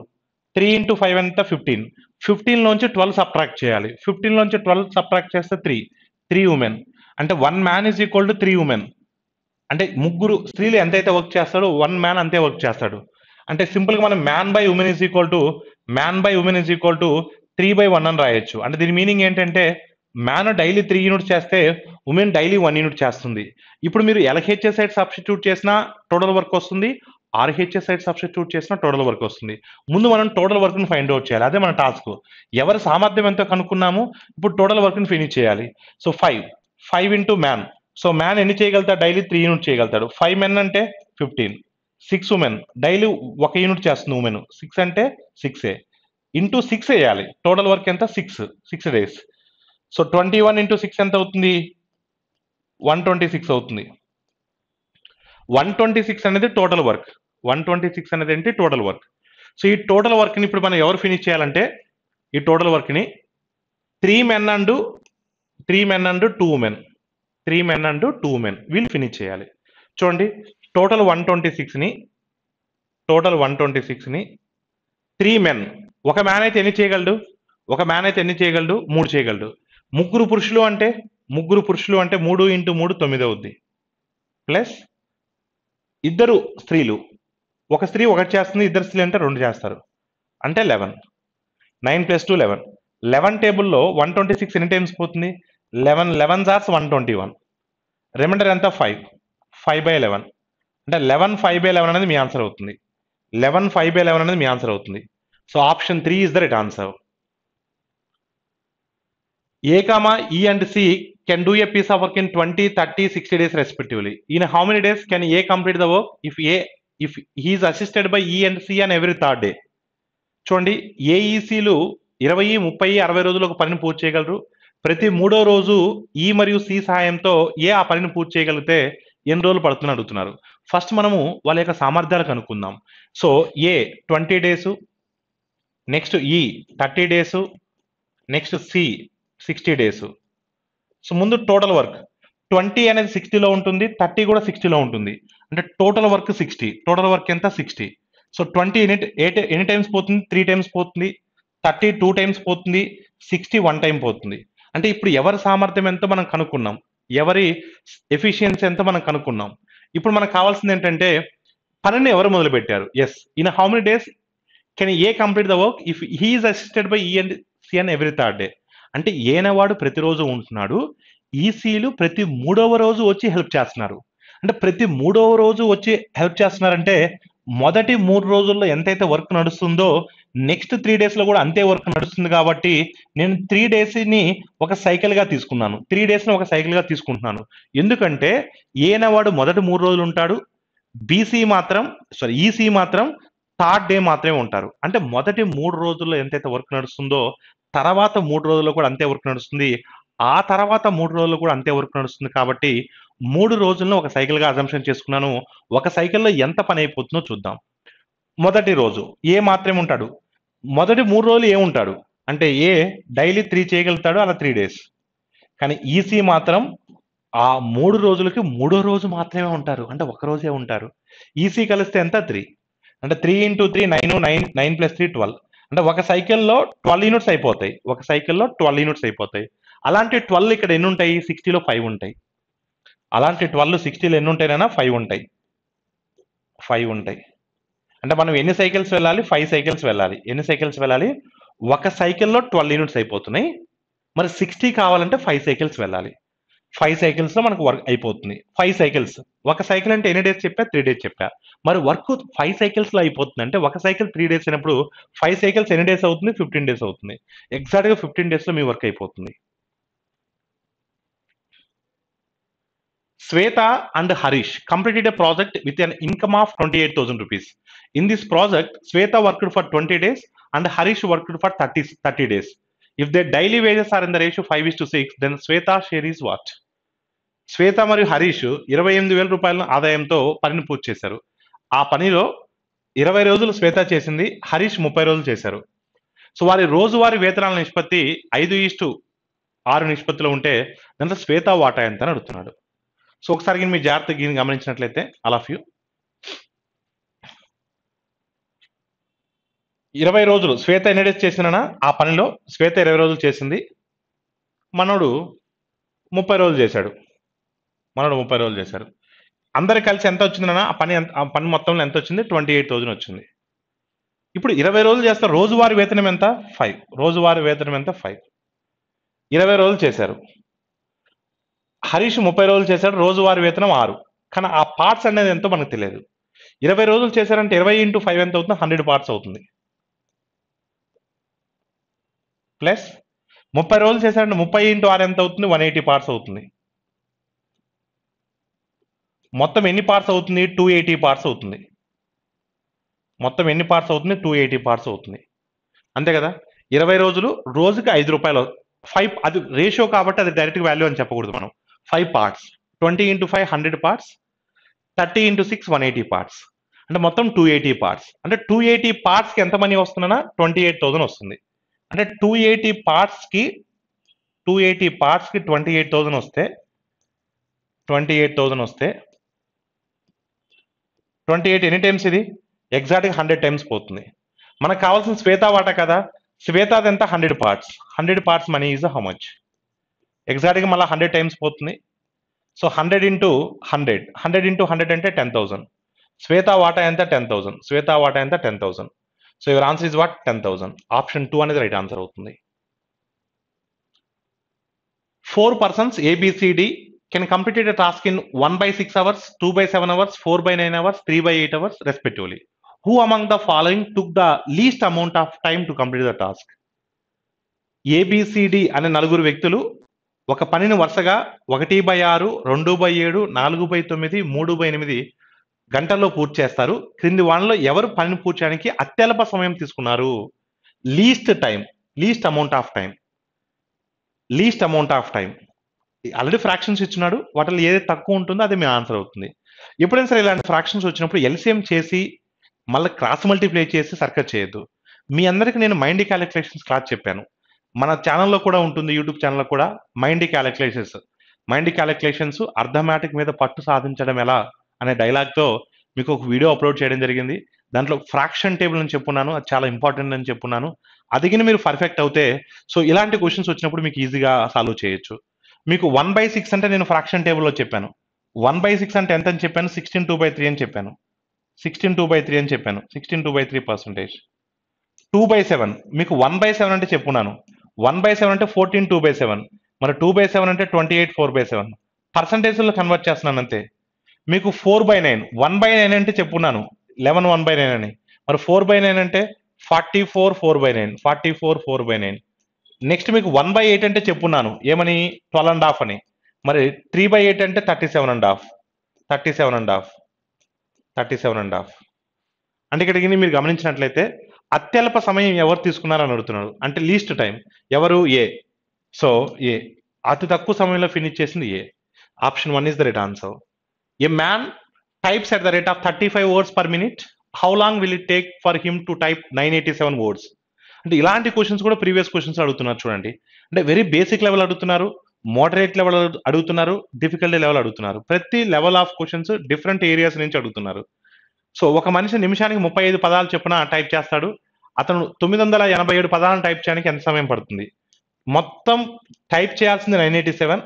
Speaker 1: త్రీ ఇంటూ ఫైవ్ ఎంత ఫిఫ్టీన్ ఫిఫ్టీన్ నుంచి ట్వెల్వ్ సబ్ట్రాక్ట్ చేయాలి ఫిఫ్టీన్ నుంచి ట్వెల్వ్ సబ్ట్రాక్ట్ చేస్తే త్రీ త్రీ ఉమెన్ అంటే one man is equal to three women అంటే ముగ్గురు స్త్రీలు ఎంతైతే వర్క్ చేస్తాడో వన్ మ్యాన్ అంతే వర్క్ చేస్తాడు అంటే సింపుల్గా మనం man by women is equal to man by women is equal to three by one అని రాయొచ్చు అంటే దీని మీనింగ్ ఏంటంటే మ్యాన్ డైలీ త్రీ యూనిట్స్ చేస్తే ఉమెన్ డైలీ వన్ యూనిట్ చేస్తుంది ఇప్పుడు మీరు ఎల్హెచ్ఏ సైడ్ సబ్స్టిట్యూట్ చేసినా టోటల్ వర్క్ వస్తుంది ఆర్హెచ్ఏ సైడ్ సబ్స్టిట్యూట్ చేసినా టోటల్ వర్క్ వస్తుంది ముందు మనం టోటల్ వర్క్ని ఫైండ్ అవుట్ చేయాలి అదే మన టాస్క్ ఎవరి సామర్థ్యం ఎంతో కనుక్కున్నాము ఇప్పుడు టోటల్ వర్క్ని ఫినిష్ చేయాలి so five five into man so man ఎన్ని చేయగలుగుతాడు డైలీ త్రీ యూనిట్ చేయగలుగుతాడు ఫైవ్ మెన్ అంటే ఫిఫ్టీన్ సిక్స్ ఉమెన్ డైలీ ఒక యూనిట్ చేస్తుంది ఉమెన్ సిక్స్ అంటే సిక్స్ ఏ ఇంటూ సిక్స్ వేయాలి టోటల్ వర్క్ ఎంత six six days so twenty one into six ఎంత అవుతుంది వన్ ట్వంటీ సిక్స్ అవుతుంది వన్ ట్వంటీ సిక్స్ అనేది total work one twenty six అనేది ఏంటి టోటల్ వర్క్ సో ఈ టోటల్ వర్క్ని ఇప్పుడు మనం ఎవరు ఫినిష్ చేయాలంటే ఈ టోటల్ వర్క్ని three men and three men and two men three men and two men వీళ్ళు ఫినిష్ చేయాలి చూడండి టోటల్ వన్ ట్వంటీ సిక్స్ని టోటల్ వన్ ట్వంటీ సిక్స్ని త్రీ మెన్ ఒక మ్యాన్ అయితే ఎన్ని చేయగలడు ఒక మ్యాన్ అయితే ఎన్ని చేయగలడు మూడు చేయగలడు ముగ్గురు పురుషులు అంటే ముగ్గురు పురుషులు అంటే మూడు ఇంటూ మూడు తొమ్మిది అవుద్ది ప్లస్ ఇద్దరు స్త్రీలు ఒక స్త్రీ ఒకటి చేస్తుంది ఇద్దరు స్త్రీలు అంటే రెండు చేస్తారు అంటే eleven nine plus two eleven eleven టేబుల్లో వన్ ట్వంటీ సిక్స్ ఎన్ని టైమ్స్ పోతుంది లెవెన్ లెవెన్ జార్స్ వన్ ట్వంటీ వన్ రిమైండర్ ఎంత ఫైవ్ ఫైవ్ బై లెవెన్ అంటే లెవెన్ ఫైవ్ బై లెవెన్ అనేది మీ ఆన్సర్ అవుతుంది లెవెన్ ఫైవ్ బై లెవెన్ అనేది మీ ఆన్సర్ అవుతుంది so option three is the right answer A comma E e and C can do a piece of work in 20, 30, 60 days respectively. In how many days can A complete the work? If A if he is assisted by E and C on third day చూడండి ఏఈసీలు e ఇరవై ముప్పై అరవై రోజులు ఒక పనిని పూర్తి చేయగలరు ప్రతి మూడో రోజు ఈ e మరియు సి సహాయంతో ఏ ఆ పనిని పూర్తి చేయగలిగితే ఎన్ని రోజులు పడుతుందని అడుగుతున్నారు ఫస్ట్ మనము వాళ్ళ యొక్క సామర్థ్యాలు కనుక్కుందాం so A twenty days next E thirty days next C sixty days so ముందు టోటల్ వర్క్ ట్వంటీ అనేది సిక్స్టీలో ఉంటుంది థర్టీ కూడా సిక్స్టీలో ఉంటుంది అంటే total work sixty total work ఎంత sixty so twenty any eight any times పోతుంది త్రీ టైమ్స్ పోతుంది థర్టీ టూ టైమ్స్ పోతుంది సిక్స్టీ వన్ టైం పోతుంది అంటే ఇప్పుడు ఎవరి సామర్థ్యం ఎంత మనం కనుక్కున్నాం ఎవరి ఎఫిషియన్సీ ఎంత మనం కనుక్కున్నాం ఇప్పుడు మనకు కావాల్సింది ఏంటంటే పనిని ఎవరు మొదలుపెట్టారు yes in how many days can A complete the work if he is assisted by E and C and every third day అంటే ఏనవాడు ప్రతిరోజు ఉంటున్నాడు ఈసీలు ప్రతి మూడవ రోజు వచ్చి హెల్ప్ చేస్తున్నారు అంటే ప్రతి మూడవ రోజు వచ్చి హెల్ప్ చేస్తున్నారంటే మొదటి మూడు రోజుల్లో ఎంతైతే వర్క్ నడుస్తుందో నెక్స్ట్ త్రీ డేస్లో కూడా అంతే వర్క్ నడుస్తుంది కాబట్టి నేను త్రీ డేస్ని ఒక సైకిల్గా తీసుకున్నాను త్రీ డేస్ని ఒక సైకిల్గా తీసుకుంటున్నాను ఎందుకంటే ఏనవాడు మొదటి మూడు రోజులు ఉంటాడు బీసీ మాత్రం సారీ ఈసీ మాత్రం థర్డ్ డే మాత్రమే ఉంటారు అంటే మొదటి మూడు రోజుల్లో ఎంతైతే వర్క్ నడుస్తుందో తర్వాత మూడు రోజుల్లో కూడా అంతే వర్క్ నడుస్తుంది ఆ తర్వాత మూడు రోజులు కూడా అంతే వర్క్ నడుస్తుంది కాబట్టి మూడు రోజులను ఒక సైకిల్గా అజంప్షన్ చేసుకున్నాను ఒక సైకిల్లో ఎంత పని అయిపోతుందో చూద్దాం మొదటి రోజు ఏ మాత్రమే ఉంటాడు మొదటి మూడు రోజులు ఏ ఉంటాడు అంటే ఏ డైలీ త్రీ చేయగలుగుతాడు అలా త్రీ డేస్ కానీ ఈసీ మాత్రం ఆ మూడు రోజులకి మూడో రోజు మాత్రమే ఉంటారు అంటే ఒక రోజే ఉంటారు ఈసీ కలిస్తే ఎంత త్రీ అంటే three into three nine nine nine plus three twelve అంటే ఒక సైకిల్లో ట్వెల్వ్ యూనిట్స్ అయిపోతాయి ఒక సైకిల్లో ట్వెల్వ్ యూనిట్స్ అయిపోతాయి అలాంటి ట్వెల్వ్ ఇక్కడ ఎన్ని ఉంటాయి సిక్స్టీలో ఫైవ్ ఉంటాయి అలాంటి ట్వెల్వ్ సిక్స్టీలో ఎన్ని ఉంటాయినా ఫైవ్ ఉంటాయి ఫైవ్ ఉంటాయి అంటే మనం ఎన్ని సైకిల్స్ వెళ్ళాలి ఫైవ్ సైకిల్స్ వెళ్ళాలి ఎన్ని సైకిల్స్ వెళ్ళాలి ఒక సైకిల్లో ట్వెల్వ్ యూనిట్స్ అయిపోతున్నాయి మరి సిక్స్టీ కావాలంటే ఫైవ్ సైకిల్స్ వెళ్ళాలి ఫైవ్ సైకిల్స్లో మనకు వర్క్ అయిపోతుంది ఫైవ్ సైకిల్స్ ఒక సైకిల్ అంటే ఎన్ని డేస్ చెప్పా త్రీ డేస్ చెప్పా మరి వర్క్ ఫైవ్ సైకిల్స్లో అయిపోతుంది అంటే ఒక సైకిల్ త్రీ డేస్ అయినప్పుడు ఫైవ్ సైకిల్స్ ఎన్ని డేస్ అవుతుంది ఫిఫ్టీన్ డేస్ అవుతుంది ఎగ్జాక్ట్గా ఫిఫ్టీన్ డేస్లో మీ వర్క్ అయిపోతుంది Shweta Harish completed Harish project with an income of twenty eight thousand rupees in this project Shweta worked for twenty days and Harish worked for thirty thirty days if they daily wages are in the ratio five is to six then Shweta share is what Shweta మరియు హరీష్ ఇరవై ఎనిమిది వేల రూపాయల ఆదాయంతో పనిని పూర్తి చేశారు ఆ పనిలో ఇరవై రోజులు శ్వేత చేసింది హరీష్ ముప్పై రోజులు చేశారు సో వారి రోజువారి వేతనాల నిష్పత్తి ఐదు ఈస్టు ఆరు నిష్పత్తిలో ఉంటే దాంట్లో శ్వేత వాటా ఎంత అని అడుగుతున్నాడు సో ఒకసారి మీ జాగ్రత్త గీని గమనించినట్లయితే ఆల్ ఆఫ్ యూ ఇరవై రోజులు శ్వేత ఎన్ని డేస్ చేసిననా ఆ పనిలో శ్వేత ఇరవై రోజులు చేసింది మనోడు ముప్పై రోజులు చేశాడు మనోడు ముప్పై రోజులు చేశారు అందరు కలిసి ఎంత వచ్చిందనా ఆ పని ఆ పని మొత్తంలో ఎంత వచ్చింది ట్వంటీ ఎయిట్ థౌజండ్ వచ్చింది ఇప్పుడు ఇరవై రోజులు చేస్తే రోజువారి వేతనం ఎంత ఫైవ్ రోజువారి వేతనం ఎంత ఫైవ్ ఇరవై రోజులు చేశారు హరీష్ ముప్పై రోజులు చేశాడు రోజువారి వేతనం ఆరు కానీ ఆ పార్ట్స్ అనేది ఎంతో మనకు తెలియదు ఇరవై రోజులు చేశారంటే ఇరవై ఇంటూ ఫైవ్ ఎంత అవుతుంది హండ్రెడ్ పార్ట్స్ అవుతుంది ప్లస్ ముప్పై రోజులు చేశారంటే ముప్పై ఇంటూ ఆరు ఎంత అవుతుంది వన్ ఎయిటీ పార్ట్స్ అవుతుంది మొత్తం ఎన్ని పార్ట్స్ అవుతుంది టూ ఎయిటీ పార్ట్స్ అవుతుంది మొత్తం ఎన్ని పార్ట్స్ అవుతుంది టూ ఎయిటీ పార్ట్స్ అవుతుంది అంతే కదా ఇరవై రోజులు రోజుకి ఐదు రూపాయలు ఫైవ్ అది రేషియో కాబట్టి అది డైరెక్ట్ వాల్యూ అని చెప్పకూడదు మనం five parts twenty into five hundred parts thirty into six one eighty parts అంటే మొత్తం టూ ఎయిటీ పార్ట్స్ అంటే టూ ఎయిటీ పార్ట్స్కి ఎంత మనీ వస్తుందన్నా ట్వంటీ ఎయిట్ థౌసండ్ వస్తుంది అంటే టూ ఎయిటీ పార్ట్స్కి టూ ఎయిటీ పార్ట్స్కి ట్వంటీ ఎయిట్ థౌజండ్ వస్తే ట్వంటీ ఎయిట్ థౌజండ్ వస్తే ట్వంటీ ఎయిట్ ఎనీ టైమ్స్ ఇది ఎగ్జాక్ట్గా హండ్రెడ్ టైమ్స్ పోతుంది మనకు కావాల్సిన శ్వేతా వాట కదా శ్వేతాది ఎంత hundred parts hundred parts money is how much ఎగ్జాక్ట్గా మళ్ళీ హండ్రెడ్ టైమ్స్ పోతుంది so hundred into hundred hundred into hundred అంటే టెన్ థౌసండ్ శ్వేతా వాటా ఎంత టెన్ థౌసండ్ శ్వేతా వాటా ఎంత ten thousand so your answer is what ten thousand option two అనేది right answer అవుతుంది four persons A B C D can completed task in one by six hours two by seven hours four by nine hours three by eight hours respectively who among the following took the least amount of time to complete the task A B C D అనే నలుగురు వ్యక్తులు ఒక పనిని వరుసగా ఒకటి by ఆరు రెండు by ఏడు నాలుగు బై తొమ్మిది మూడు బై ఎనిమిది గంటల్లో పూర్తి చేస్తారు క్రింది వాళ్ళలో ఎవరు పనిని పూర్తి చేయడానికి అత్యల్ప సమయం తీసుకున్నారు least time least amount of time least amount of time already fractions ఇచ్చినాడు వాటిలో ఏది తక్కువ ఉంటుందో అది మీ ఆన్సర్ అవుతుంది ఎప్పుడైనా సరే ఇలాంటి ఫ్రాక్షన్స్ వచ్చినప్పుడు ఎల్సీఎం చేసి మళ్ళీ క్రాస్ మల్టిప్లై చేసి సర్కర్ చేయొద్దు మీ అందరికీ నేను మైండ్ క్యాలిక్యులేషన్స్ క్లాస్ చెప్పాను మన ఛానల్లో కూడా ఉంటుంది యూట్యూబ్ ఛానల్లో కూడా mind calculations mind calculations arithmetic మీద పట్టు సాధించడం ఎలా అనే డైలాగ్తో మీకు ఒక వీడియో అప్లోడ్ చేయడం జరిగింది దాంట్లో ఫ్రాక్షన్ టేబుల్ అని చెప్పున్నాను అది చాలా ఇంపార్టెంట్ అని చెప్పున్నాను అదిగిన మీరు పర్ఫెక్ట్ అవుతే సో ఇలాంటి క్వశ్చన్స్ వచ్చినప్పుడు మీకు ఈజీగా సాల్వ్ చేయొచ్చు మీకు వన్ బై సిక్స్ అంటే నేను ఫ్రాక్షన్ టేబుల్లో చెప్పాను వన్ బై సిక్స్ అంటే ఎంత అని చెప్పాను సిక్స్టీన్ టూ బై త్రీ అని చెప్పాను సిక్స్టీన్ టూ బై త్రీ అని చెప్పాను sixteen two by three percentage two by seven మీకు వన్ బై సెవెన్ అంటే చెప్పున్నాను వన్ బై సెవెన్ అంటే ఫోర్టీన్ టూ బై సెవెన్ మరి టూ బై సెవెన్ అంటే twenty eight four by seven పర్సంటేజ్లో కన్వర్ట్ చేస్తున్నాను అంతే మీకు four by nine one by nine అంటే చెప్పున్నాను లెవెన్ వన్ బై నైన్ అని మరి ఫోర్ బై నైన్ అంటే forty four four by nine forty four four by nine next మీకు వన్ బై ఎయిట్ అంటే చెప్పున్నాను ఏమని ట్వెల్వ్ అండ్ హాఫ్ అని మరి త్రీ బై ఎయిట్ అంటే thirty seven and half thirty seven and half thirty seven and half అంటే ఇక్కడికి మీరు గమనించినట్లయితే అత్యల్ప సమయం ఎవరు తీసుకున్నారని అడుగుతున్నారు అంటే లీస్ట్ టైం ఎవరు ఏ సో ఏ అతి తక్కువ సమయంలో ఫినిష్ చేసింది ఏ option one is the right answer man at the rate of thirty five words per minute how long will it take for him to type nine eighty seven words అంటే ఇలాంటి questions కూడా previous questions అడుగుతున్నారు చూడండి అంటే very basic level అడుగుతున్నారు moderate level అడుగుతున్నారు difficulty level అడుగుతున్నారు ప్రతి level of questions different areas నుంచి అడుగుతున్నారు సో ఒక మనిషి నిమిషానికి ముప్పై ఐదు పదాలు చెప్పిన టైప్ చేస్తాడు అతను తొమ్మిది వందల ఎనభై ఏడు పదాలను టైప్ చేయడానికి ఎంత సమయం పడుతుంది మొత్తం టైప్ చేయాల్సింది నైన్ ఎయిటీ సెవెన్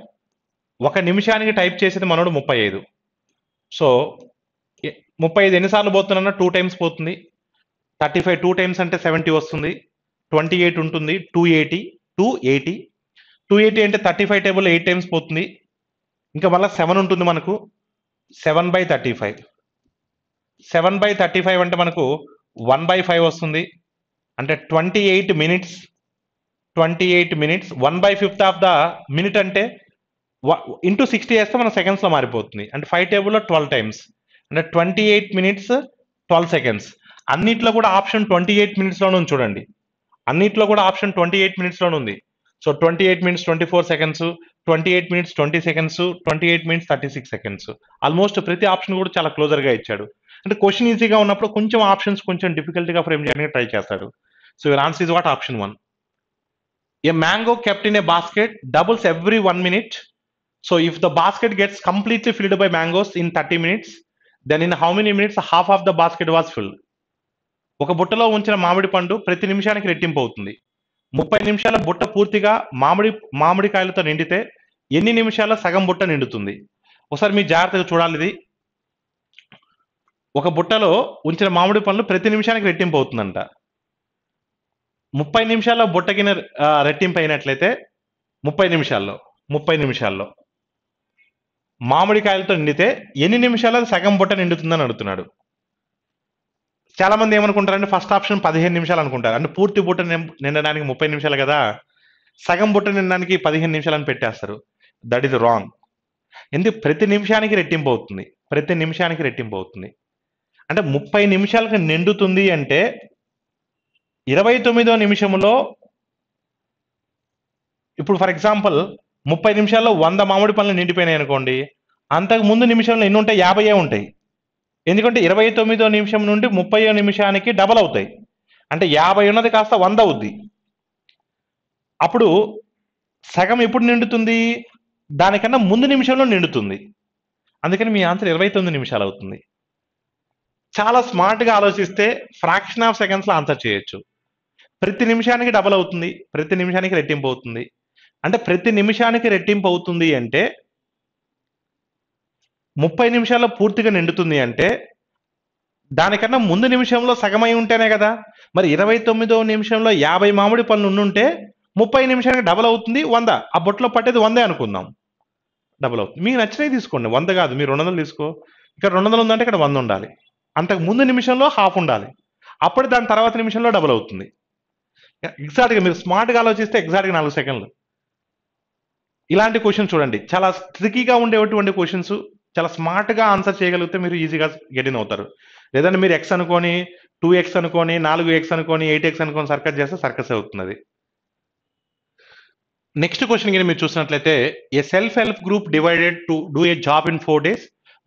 Speaker 1: ఒక నిమిషానికి టైప్ చేసేది మనోడు ముప్పై ఐదు సో ముప్పై ఐదు ఎన్నిసార్లు పోతున్నా టూ టైమ్స్ పోతుంది థర్టీ ఫైవ్ టూ టైమ్స్ అంటే సెవెంటీ వస్తుంది ట్వంటీ ఎయిట్ ఉంటుంది two eighty two eighty two eighty అంటే thirty five table eight times పోతుంది ఇంకా మళ్ళీ సెవెన్ ఉంటుంది మనకు seven by thirty five seven by thirty five అంటే మనకు వన్ బై ఫైవ్ వస్తుంది అంటే twenty eight minutes twenty eight minutes one by fifth of the minute అంటే ఇంటూ సిక్స్టీ చేస్తే మన సెకండ్స్లో మారిపోతుంది అంటే ఫైవ్ టేబుల్లో ట్వెల్వ్ టైమ్స్ అంటే twenty eight minutes twelve seconds అన్నిట్లో కూడా ఆప్షన్ ట్వంటీ ఎయిట్ మినిట్స్లోనే ఉంది చూడండి అన్నిట్లో కూడా ఆప్షన్ ట్వంటీ ఎయిట్ మినిట్స్లోనే ఉంది so twenty eight minutes twenty four seconds twenty eight minutes twenty seconds twenty eight minutes thirty six seconds almost ప్రతి ఆప్షన్ కూడా చాలా క్లోజర్గా ఇచ్చాడు అంటే క్వశ్చన్ ఈజీగా ఉన్నప్పుడు కొంచెం ఆప్షన్స్ కొంచెం డిఫికల్ట్గా ఫ్రేమ్ చేయడానికి ట్రై చేస్తాడు so your answer is what option one a mango kept in a basket doubles every one minute so if the basket gets completely filled by mangoes in thirty minutes then in how many minutes half of the basket was filled ఒక బుట్టలో ఉంచిన మామిడి పండు ప్రతి నిమిషానికి రెట్టింపు అవుతుంది ముప్పై నిమిషాల బుట్ట పూర్తిగా మామిడి మామిడికాయలతో నిండితే ఎన్ని నిమిషాల సగం బుట్ట నిండుతుంది ఒకసారి మీ జాగ్రత్తగా చూడాలి ఇది ఒక బుట్టలో ఉంచిన మామిడి పండ్లు ప్రతి నిమిషానికి రెట్టింపు అవుతుందంట ముప్పై నిమిషాల్లో బుట్టకిన రెట్టింపు అయినట్లయితే ముప్పై నిమిషాల్లో ముప్పై నిమిషాల్లో మామిడికాయలతో నిండితే ఎన్ని నిమిషాలు సగం బుట్ట నిండుతుందని అడుగుతున్నాడు చాలామంది ఏమనుకుంటారంటే ఫస్ట్ ఆప్షన్ పదిహేను నిమిషాలు అనుకుంటారు అంటే పూర్తి బుట్ట నిండడానికి ముప్పై నిమిషాలు కదా సగం బుట్ట నిండడానికి పదిహేను నిమిషాలని పెట్టేస్తారు దట్ ఈస్ రాంగ్ ఎందుకు ప్రతి నిమిషానికి రెట్టింపు అవుతుంది ప్రతి నిమిషానికి రెట్టింపు అవుతుంది అంటే ముప్పై నిమిషాలకు నిండుతుంది అంటే ఇరవై తొమ్మిదో నిమిషంలో ఇప్పుడు ఫర్ ఎగ్జాంపుల్ ముప్పై నిమిషాల్లో వంద మామిడి పనులు నిండిపోయినాయి అనుకోండి అంతకు ముందు నిమిషంలో ఎన్ని ఉంటాయి యాభై ఉంటాయి ఎందుకంటే ఇరవై తొమ్మిదో నిమిషం నుండి ముప్పై నిమిషానికి డబల్ అవుతాయి అంటే యాభై ఉన్నది కాస్త వంద అవుద్ది అప్పుడు సగం ఎప్పుడు నిండుతుంది దానికన్నా ముందు నిమిషంలో నిండుతుంది అందుకని మీ ఆన్సర్ ఇరవై తొమ్మిది నిమిషాలు అవుతుంది చాలా స్మార్ట్గా ఆలోచిస్తే ఫ్రాక్షన్ ఆఫ్ సెకండ్స్లో ఆన్సర్ చేయొచ్చు ప్రతి నిమిషానికి డబల్ అవుతుంది ప్రతి నిమిషానికి రెట్టింపు అవుతుంది అంటే ప్రతి నిమిషానికి రెట్టింపు అవుతుంది అంటే ముప్పై నిమిషాల్లో పూర్తిగా నిండుతుంది అంటే దానికన్నా ముందు నిమిషంలో సగమై ఉంటేనే కదా మరి ఇరవై తొమ్మిదో నిమిషంలో యాభై మామిడి పనులు ఉండుంటే ముప్పై నిమిషానికి డబల్ అవుతుంది వంద ఆ బొట్టలో పట్టేది వందే అనుకుందాం డబల్ అవుతుంది మీకు నచ్చినవి తీసుకోండి వంద కాదు మీరు రెండు వందలు తీసుకో ఇక్కడ రెండు వందలు ఉందంటే ఇక్కడ వంద ఉండాలి అంతకు ముందు నిమిషంలో హాఫ్ ఉండాలి అప్పుడు దాని తర్వాత నిమిషంలో డబల్ అవుతుంది ఎగ్జాక్ట్గా మీరు స్మార్ట్గా ఆలోచిస్తే ఎగ్జాక్ట్గా నాలుగు సెకండ్లు ఇలాంటి క్వశ్చన్ చూడండి చాలా ట్రికీగా ఉండేటువంటి క్వశ్చన్స్ చాలా స్మార్ట్గా ఆన్సర్ చేయగలిగితే మీరు ఈజీగా గెటిన్ అవుతారు లేదంటే మీరు ఎక్స్ అనుకొని టూ ఎక్స్ అనుకొని నాలుగు ఎక్స్ అనుకొని ఎయిట్ ఎక్స్ అనుకొని సర్కస్ చేస్తే సర్కస్ అవుతుంది నెక్స్ట్ క్వశ్చన్ కింద మీరు చూసినట్లయితే a self help group divided to do a job in four days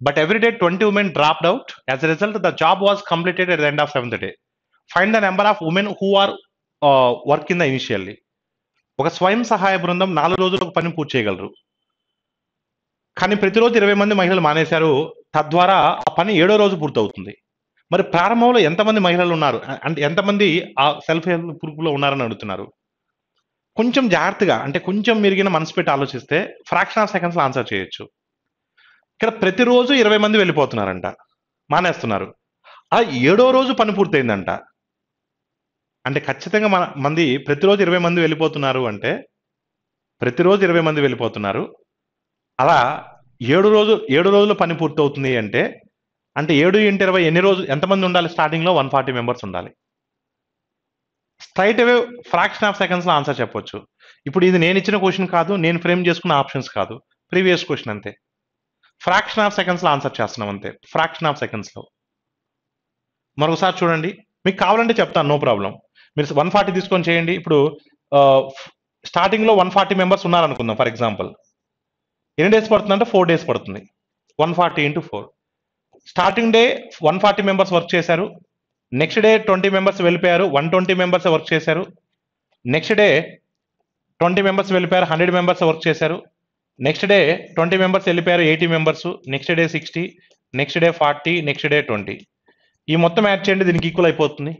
Speaker 1: but every day twenty women dropped out as a result the job was completed at end of seventh day find the number of women who are work in the initially ఒక స్వయం సహాయ బృందం నాలుగు ఒక పని పూర్తి చేయగలరు కానీ ప్రతిరోజు ఇరవై మంది మహిళలు మానేశారు తద్వారా ఆ పని ఏడో రోజు పూర్తవుతుంది మరి ప్రారంభంలో ఎంతమంది మహిళలు ఉన్నారు అంటే ఎంతమంది ఆ సెల్ఫ్ హెల్ప్ గ్రూప్లో ఉన్నారని అడుగుతున్నారు కొంచెం జాగ్రత్తగా అంటే కొంచెం మెరిగిన మనసు పెట్టి ఆలోచిస్తే ఫ్రాక్షన్ ఆఫ్ సెకండ్స్లో ఆన్సర్ చేయొచ్చు ఇక్కడ ప్రతిరోజు ఇరవై మంది వెళ్ళిపోతున్నారంట మానేస్తున్నారు ఆ ఏడో రోజు పని పూర్తయిందంట అంటే ఖచ్చితంగా మన మంది ప్రతిరోజు ఇరవై మంది వెళ్ళిపోతున్నారు అంటే ప్రతిరోజు ఇరవై మంది వెళ్ళిపోతున్నారు అలా ఏడు రోజు ఏడు రోజులు పని పూర్తవుతుంది అంటే అంటే ఏడు ఇంటి ఇరవై ఎన్ని రోజులు ఎంతమంది ఉండాలి స్టార్టింగ్లో వన్ ఫార్టీ మెంబర్స్ ఉండాలి స్ట్రైట్ అవే ఫ్రాక్షన్ ఆఫ్ సెకండ్స్లో ఆన్సర్ చెప్పొచ్చు ఇప్పుడు ఇది నేను ఇచ్చిన క్వశ్చన్ కాదు నేను ఫ్రేమ్ చేసుకున్న ఆప్షన్స్ కాదు ప్రీవియస్ క్వశ్చన్ అంతే ఫ్రాక్షన్ ఆఫ్ సెకండ్స్లో ఆన్సర్ చేస్తున్నాం అంతే ఫ్రాక్షన్ ఆఫ్ సెకండ్స్లో మరొకసారి చూడండి మీకు కావాలంటే చెప్తాను నో ప్రాబ్లం మీరు వన్ ఫార్టీ తీసుకొని చేయండి ఇప్పుడు స్టార్టింగ్లో వన్ ఫార్టీ మెంబర్స్ ఉన్నారనుకుందాం ఫర్ ఎగ్జాంపుల్ ఎన్ని డేస్ పడుతుంది అంటే ఫోర్ డేస్ పడుతుంది one forty into four starting day one forty members work చేశారు నెక్స్ట్ డే ట్వంటీ మెంబర్స్ వెళ్ళిపోయారు వన్ ట్వంటీ మెంబర్స్ వర్క్ చేశారు నెక్స్ట్ డే ట్వంటీ మెంబర్స్ వెళ్ళిపోయారు హండ్రెడ్ మెంబర్స్ వర్క్ చేశారు నెక్స్ట్ డే ట్వంటీ మెంబర్స్ వెళ్ళిపోయారు eighty members next day sixty next day forty next day twenty ఈ మొత్తం add చేయండి దీనికి equal అయిపోతుంది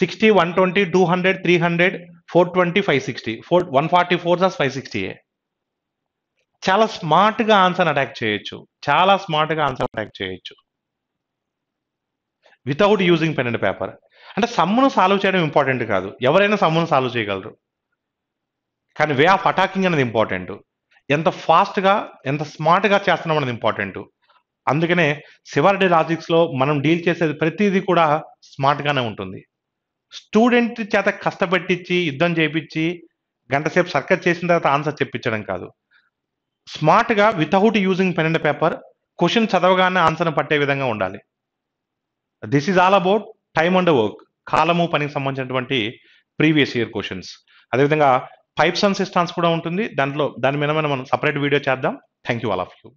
Speaker 1: sixty one twenty two hundred three hundred four twenty five sixty four one forty four సాస్ five సిక్స్టీయే చాలా స్మార్ట్గా ఆన్సర్ అటాక్ చేయొచ్చు చాలా స్మార్ట్గా ఆన్సర్ అటాక్ చేయొచ్చు without using pen and paper అంటే సమ్మును సాల్వ్ చేయడం ఇంపార్టెంట్ కాదు ఎవరైనా సమ్మును సాల్వ్ చేయగలరు కానీ వే ఆఫ్ అటాకింగ్ అనేది ఇంపార్టెంట్ ఎంత ఫాస్ట్గా ఎంత స్మార్ట్గా చేస్తున్నాం అనేది ఇంపార్టెంట్ అందుకనే సివర్డే లాజిక్స్లో మనం డీల్ చేసేది ప్రతిదీ కూడా స్మార్ట్గానే ఉంటుంది స్టూడెంట్ చేత కష్టపెట్టించి యుద్ధం చేయించి గంటసేపు సర్కస్ చేసిన తర్వాత ఆన్సర్ చెప్పించడం కాదు స్మార్ట్గా without using pen and paper question చదవగానే ఆన్సర్ పట్టే విధంగా ఉండాలి this is all about time and work కాలము పనికి సంబంధించినటువంటి ప్రీవియస్ ఇయర్ క్వశ్చన్స్ అదేవిధంగా పైప్స్ అండ్ సిస్టాన్స్ కూడా ఉంటుంది దాంట్లో దాని మీద మనం సపరేట్ వీడియో చేద్దాం thank you all of you